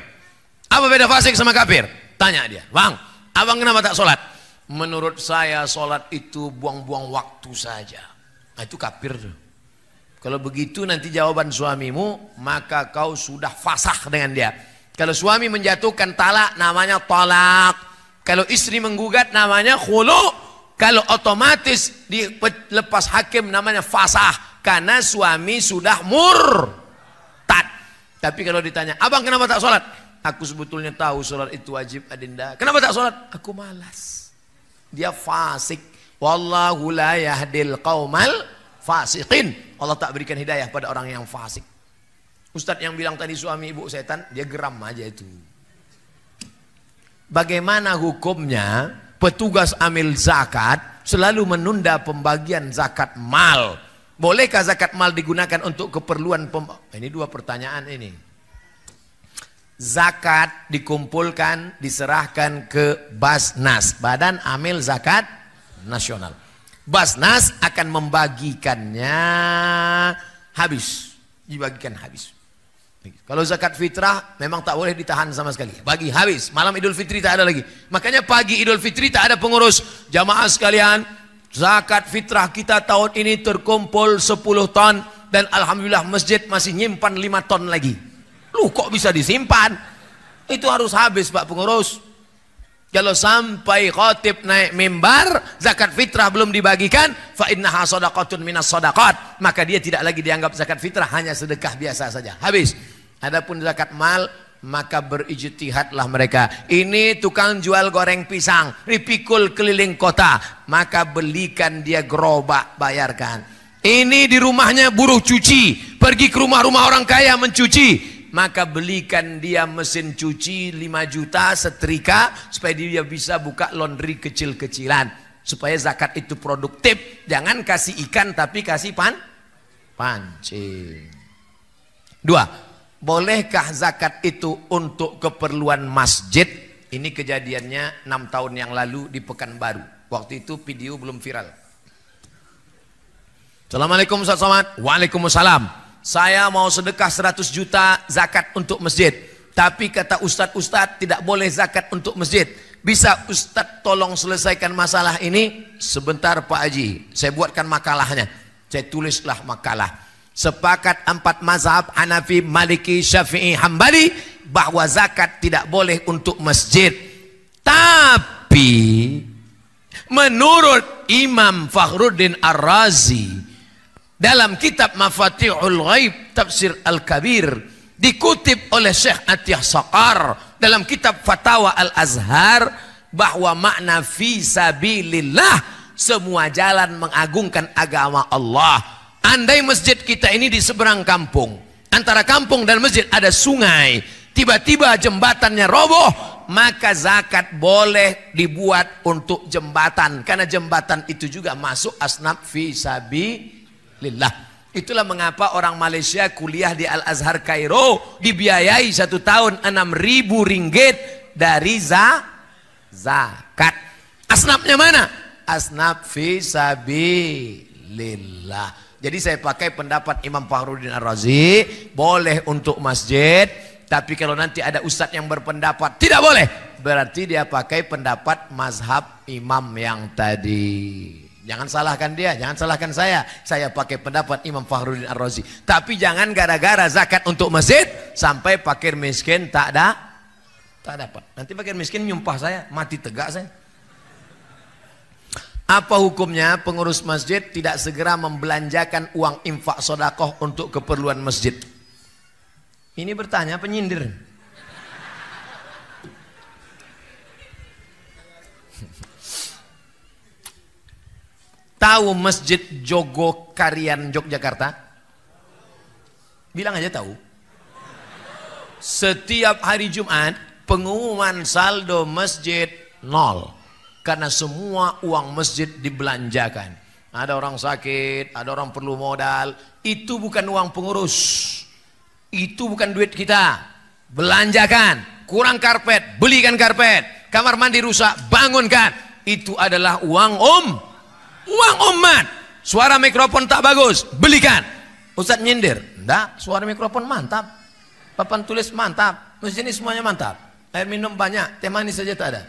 A: Apa beda fasik sama kafir? Tanya dia, bang, abang kenapa tak sholat? Menurut saya sholat itu buang-buang waktu saja. Nah, itu kafir tuh. Kalau begitu nanti jawaban suamimu, maka kau sudah fasah dengan dia. Kalau suami menjatuhkan talak namanya tolak. Kalau istri menggugat namanya khulu. Kalau otomatis dilepas hakim namanya fasah. Karena suami sudah mur. Tapi kalau ditanya, abang kenapa tak sholat? Aku sebetulnya tahu sholat itu wajib adinda. Kenapa tak sholat? Aku malas. Dia fasik. Wallahu la yahdil qawmal fasikin. Allah tak berikan hidayah pada orang yang fasik. Ustadz yang bilang tadi suami ibu setan, dia geram aja itu. Bagaimana hukumnya petugas amil zakat selalu menunda pembagian zakat mal Bolehkah zakat mal digunakan untuk keperluan pem... Ini dua pertanyaan ini. Zakat dikumpulkan, diserahkan ke Basnas, Badan Amil Zakat Nasional. Basnas akan membagikannya habis, dibagikan habis. Kalau zakat fitrah memang tak boleh ditahan sama sekali. Bagi habis, malam Idul Fitri tak ada lagi. Makanya pagi Idul Fitri tak ada pengurus jamaah sekalian Zakat fitrah kita tahun ini terkumpul 10 ton dan alhamdulillah masjid masih nyimpan 5 ton lagi. Lu kok bisa disimpan? Itu harus habis Pak pengurus. Kalau sampai khotib naik mimbar, zakat fitrah belum dibagikan, fa minas maka dia tidak lagi dianggap zakat fitrah, hanya sedekah biasa saja. Habis. Adapun zakat mal maka berijtihadlah mereka. Ini tukang jual goreng pisang, dipikul keliling kota, maka belikan dia gerobak, bayarkan. Ini di rumahnya buruh cuci, pergi ke rumah-rumah orang kaya mencuci, maka belikan dia mesin cuci 5 juta setrika supaya dia bisa buka laundry kecil-kecilan supaya zakat itu produktif jangan kasih ikan tapi kasih pan pancing dua Bolehkah zakat itu untuk keperluan masjid? Ini kejadiannya 6 tahun yang lalu di Pekanbaru. Waktu itu video belum viral. Assalamualaikum Ustaz Somad. Waalaikumsalam. Saya mau sedekah 100 juta zakat untuk masjid. Tapi kata Ustadz-Ustadz tidak boleh zakat untuk masjid. Bisa Ustadz tolong selesaikan masalah ini? Sebentar Pak Haji, saya buatkan makalahnya. Saya tulislah makalah Sepakat empat mazhab Hanafi, Maliki, Syafi'i, Hambali bahwa zakat tidak boleh untuk masjid. Tapi menurut Imam Fakhruddin Ar-Razi dalam kitab Mafatihul Ghaib Tafsir Al-Kabir dikutip oleh Syekh Atiyah Saqar dalam kitab Fatawa Al-Azhar bahwa makna fi sabilillah semua jalan mengagungkan agama Allah Andai masjid kita ini di seberang kampung, antara kampung dan masjid ada sungai, tiba-tiba jembatannya roboh, maka zakat boleh dibuat untuk jembatan karena jembatan itu juga masuk asnaf fi sabi lillah. Itulah mengapa orang Malaysia kuliah di Al Azhar Kairo dibiayai satu tahun enam ribu ringgit dari za zakat. Asnafnya mana? Asnaf fi sabi lillah. Jadi saya pakai pendapat Imam Fahruddin Ar-Razi, boleh untuk masjid, tapi kalau nanti ada ustadz yang berpendapat tidak boleh, berarti dia pakai pendapat mazhab imam yang tadi. Jangan salahkan dia, jangan salahkan saya. Saya pakai pendapat Imam Fahruddin Ar-Razi. Tapi jangan gara-gara zakat untuk masjid sampai fakir miskin tak ada tak dapat. Nanti fakir miskin nyumpah saya, mati tegak saya. Apa hukumnya pengurus masjid tidak segera membelanjakan uang infak sodakoh untuk keperluan masjid? Ini bertanya penyindir. Tahu masjid Jogokarian Yogyakarta? Bilang aja tahu. Setiap hari Jumat pengumuman saldo masjid nol karena semua uang masjid dibelanjakan. Ada orang sakit, ada orang perlu modal, itu bukan uang pengurus. Itu bukan duit kita. Belanjakan, kurang karpet, belikan karpet. Kamar mandi rusak, bangunkan. Itu adalah uang om. Uang umat. Suara mikrofon tak bagus, belikan. Ustaz nyindir. Enggak, suara mikrofon mantap. Papan tulis mantap. Masjid ini semuanya mantap. Air minum banyak, teh manis saja tak ada.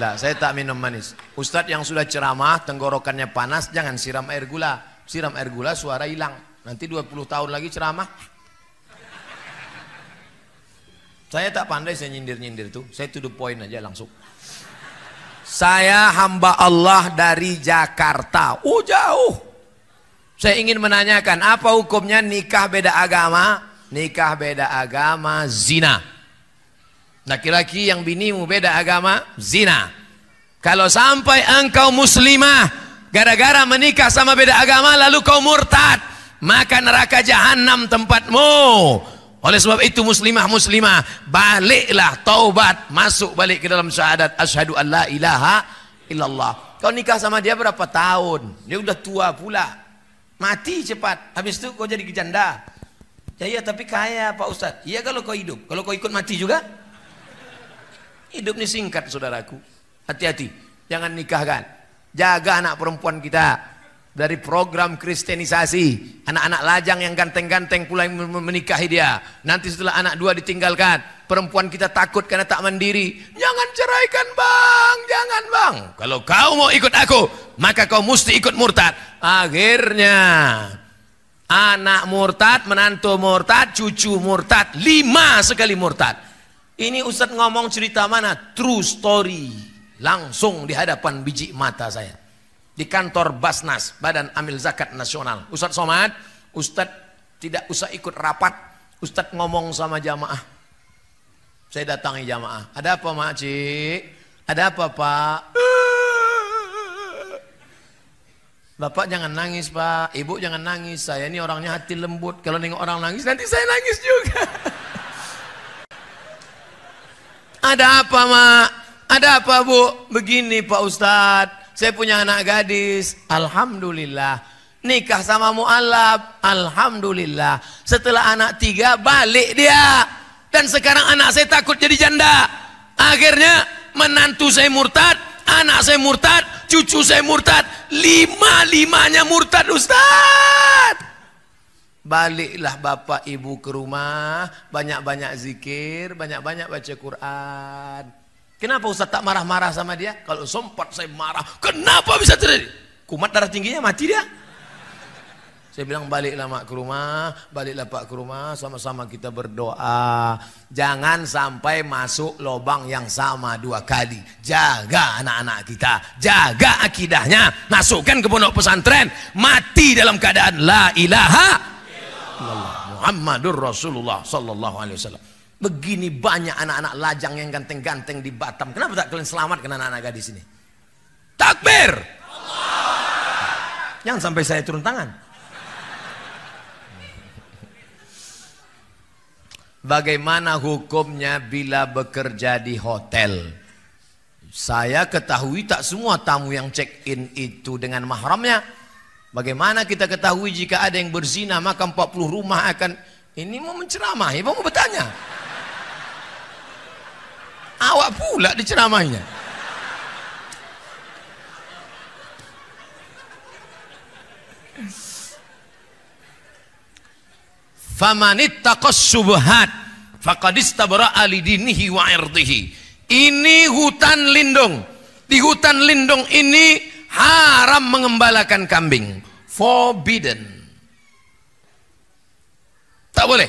A: Lah, saya tak minum manis. Ustadz yang sudah ceramah, tenggorokannya panas, jangan siram air gula. Siram air gula, suara hilang. Nanti 20 tahun lagi ceramah. Saya tak pandai saya nyindir-nyindir tuh. Saya to the point aja langsung. Saya hamba Allah dari Jakarta. Oh, jauh. Saya ingin menanyakan, apa hukumnya nikah beda agama? Nikah beda agama, zina. Laki-laki yang binimu beda agama, zina. Kalau sampai engkau muslimah, gara-gara menikah sama beda agama lalu kau murtad, maka neraka jahanam tempatmu. Oleh sebab itu muslimah muslimah, baliklah taubat, masuk balik ke dalam syahadat asyhadu Allah ilaha illallah. Kau nikah sama dia berapa tahun? Dia udah tua pula. Mati cepat. Habis itu kau jadi janda. Ya iya tapi kaya Pak Ustaz. Iya kalau kau hidup, kalau kau ikut mati juga? Hidup ini singkat saudaraku. Hati-hati, jangan nikahkan. Jaga anak perempuan kita dari program kristenisasi. Anak-anak lajang yang ganteng-ganteng pula yang menikahi dia. Nanti setelah anak dua ditinggalkan, perempuan kita takut karena tak mandiri. Jangan ceraikan bang, jangan bang. Kalau kau mau ikut aku, maka kau mesti ikut murtad. Akhirnya anak murtad, menantu murtad, cucu murtad, lima sekali murtad. Ini Ustadz ngomong cerita mana? True story. Langsung di hadapan biji mata saya. Di kantor Basnas, Badan Amil Zakat Nasional. Ustadz Somad, Ustadz tidak usah ikut rapat. Ustadz ngomong sama jamaah. Saya datangi jamaah. Ada apa makcik? Ada apa pak? Bapak jangan nangis pak, ibu jangan nangis. Saya ini orangnya hati lembut. Kalau nengok orang nangis nanti saya nangis juga. Ada apa mak? Ada apa bu? Begini Pak Ustadz, saya punya anak gadis. Alhamdulillah. Nikah sama mu'alab. Alhamdulillah. Setelah anak tiga balik dia. Dan sekarang anak saya takut jadi janda. Akhirnya menantu saya murtad. Anak saya murtad. Cucu saya murtad. Lima-limanya murtad Ustadz. Baliklah bapak ibu ke rumah, banyak-banyak zikir, banyak-banyak baca Quran. Kenapa Ustaz tak marah-marah sama dia? Kalau sempat saya marah, kenapa bisa terjadi? Kumat darah tingginya mati dia. Saya bilang baliklah mak ke rumah, baliklah pak ke rumah, sama-sama kita berdoa. Jangan sampai masuk lobang yang sama dua kali. Jaga anak-anak kita, jaga akidahnya, masukkan ke pondok pesantren, mati dalam keadaan la ilaha Muhammadur Rasulullah sallallahu alaihi wasallam. Begini banyak anak-anak lajang yang ganteng-ganteng di Batam. Kenapa tak kalian selamatkan anak-anak gadis ini? Takbir. Allah. Jangan sampai saya turun tangan. Bagaimana hukumnya bila bekerja di hotel? Saya ketahui tak semua tamu yang check in itu dengan mahramnya Bagaimana kita ketahui jika ada yang berzina maka 40 rumah akan ini mau menceramahi, mau bertanya. Awak pula diceramainya. Famanit takos subhat ali dinihi wa irdihi. Ini hutan lindung. Di hutan lindung ini haram mengembalakan kambing forbidden tak boleh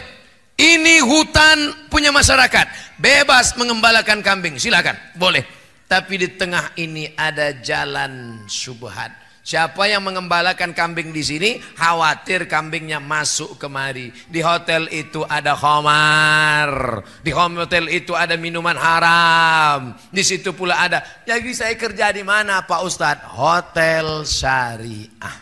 A: ini hutan punya masyarakat bebas mengembalakan kambing silakan boleh tapi di tengah ini ada jalan subhat Siapa yang mengembalakan kambing di sini khawatir kambingnya masuk kemari. Di hotel itu ada khamar, di hotel itu ada minuman haram. Di situ pula ada. Jadi ya, saya kerja di mana Pak Ustadz? Hotel syariah.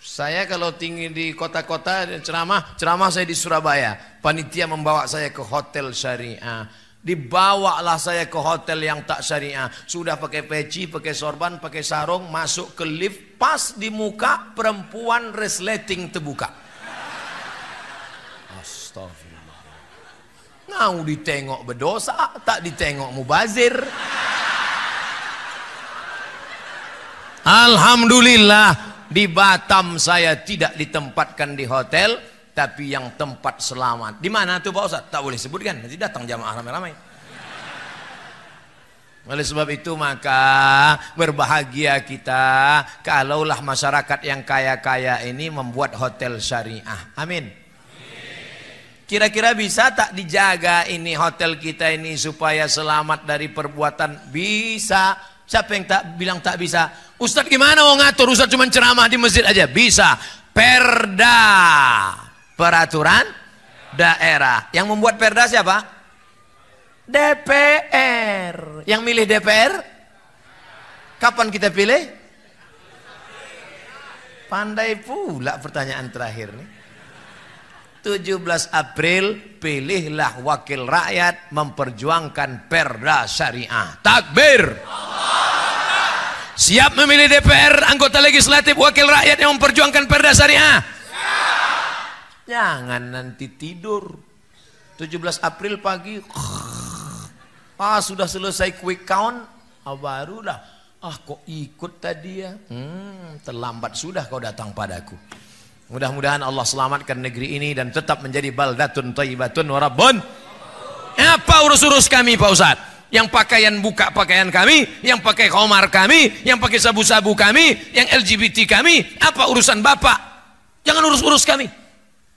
A: Saya kalau tinggi di kota-kota ceramah, ceramah saya di Surabaya. Panitia membawa saya ke hotel syariah Dibawalah saya ke hotel yang tak syariah. Sudah pakai peci, pakai sorban, pakai sarung, masuk ke lift, pas di muka perempuan resleting terbuka. Astagfirullah. Mau ditengok berdosa, tak ditengok mubazir. Alhamdulillah di Batam saya tidak ditempatkan di hotel, tapi yang tempat selamat. Di mana tuh Pak Ustaz? Tak boleh sebutkan, nanti datang jamaah ramai-ramai. Oleh sebab itu maka berbahagia kita kalaulah masyarakat yang kaya-kaya ini membuat hotel syariah. Amin. Kira-kira bisa tak dijaga ini hotel kita ini supaya selamat dari perbuatan? Bisa. Siapa yang tak bilang tak bisa? Ustadz gimana mau ngatur? Ustadz cuma ceramah di masjid aja. Bisa. Perda peraturan daerah. Yang membuat perda siapa? DPR. Yang milih DPR? Kapan kita pilih? Pandai pula pertanyaan terakhir nih. 17 April pilihlah wakil rakyat memperjuangkan perda syariah. Takbir. Siap memilih DPR anggota legislatif wakil rakyat yang memperjuangkan perda syariah. Jangan nanti tidur. 17 April pagi, ah sudah selesai quick count, ah, barulah, ah kok ikut tadi ya? Hmm, terlambat sudah kau datang padaku. Mudah-mudahan Allah selamatkan negeri ini dan tetap menjadi baldatun taibatun warabun. Apa urus-urus kami Pak Ustaz? Yang pakaian buka pakaian kami, yang pakai komar kami, yang pakai sabu-sabu kami, yang LGBT kami, apa urusan Bapak? Jangan urus-urus kami.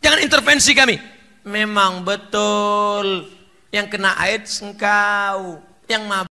A: Jangan intervensi kami. Memang betul. Yang kena AIDS engkau. Yang mabuk.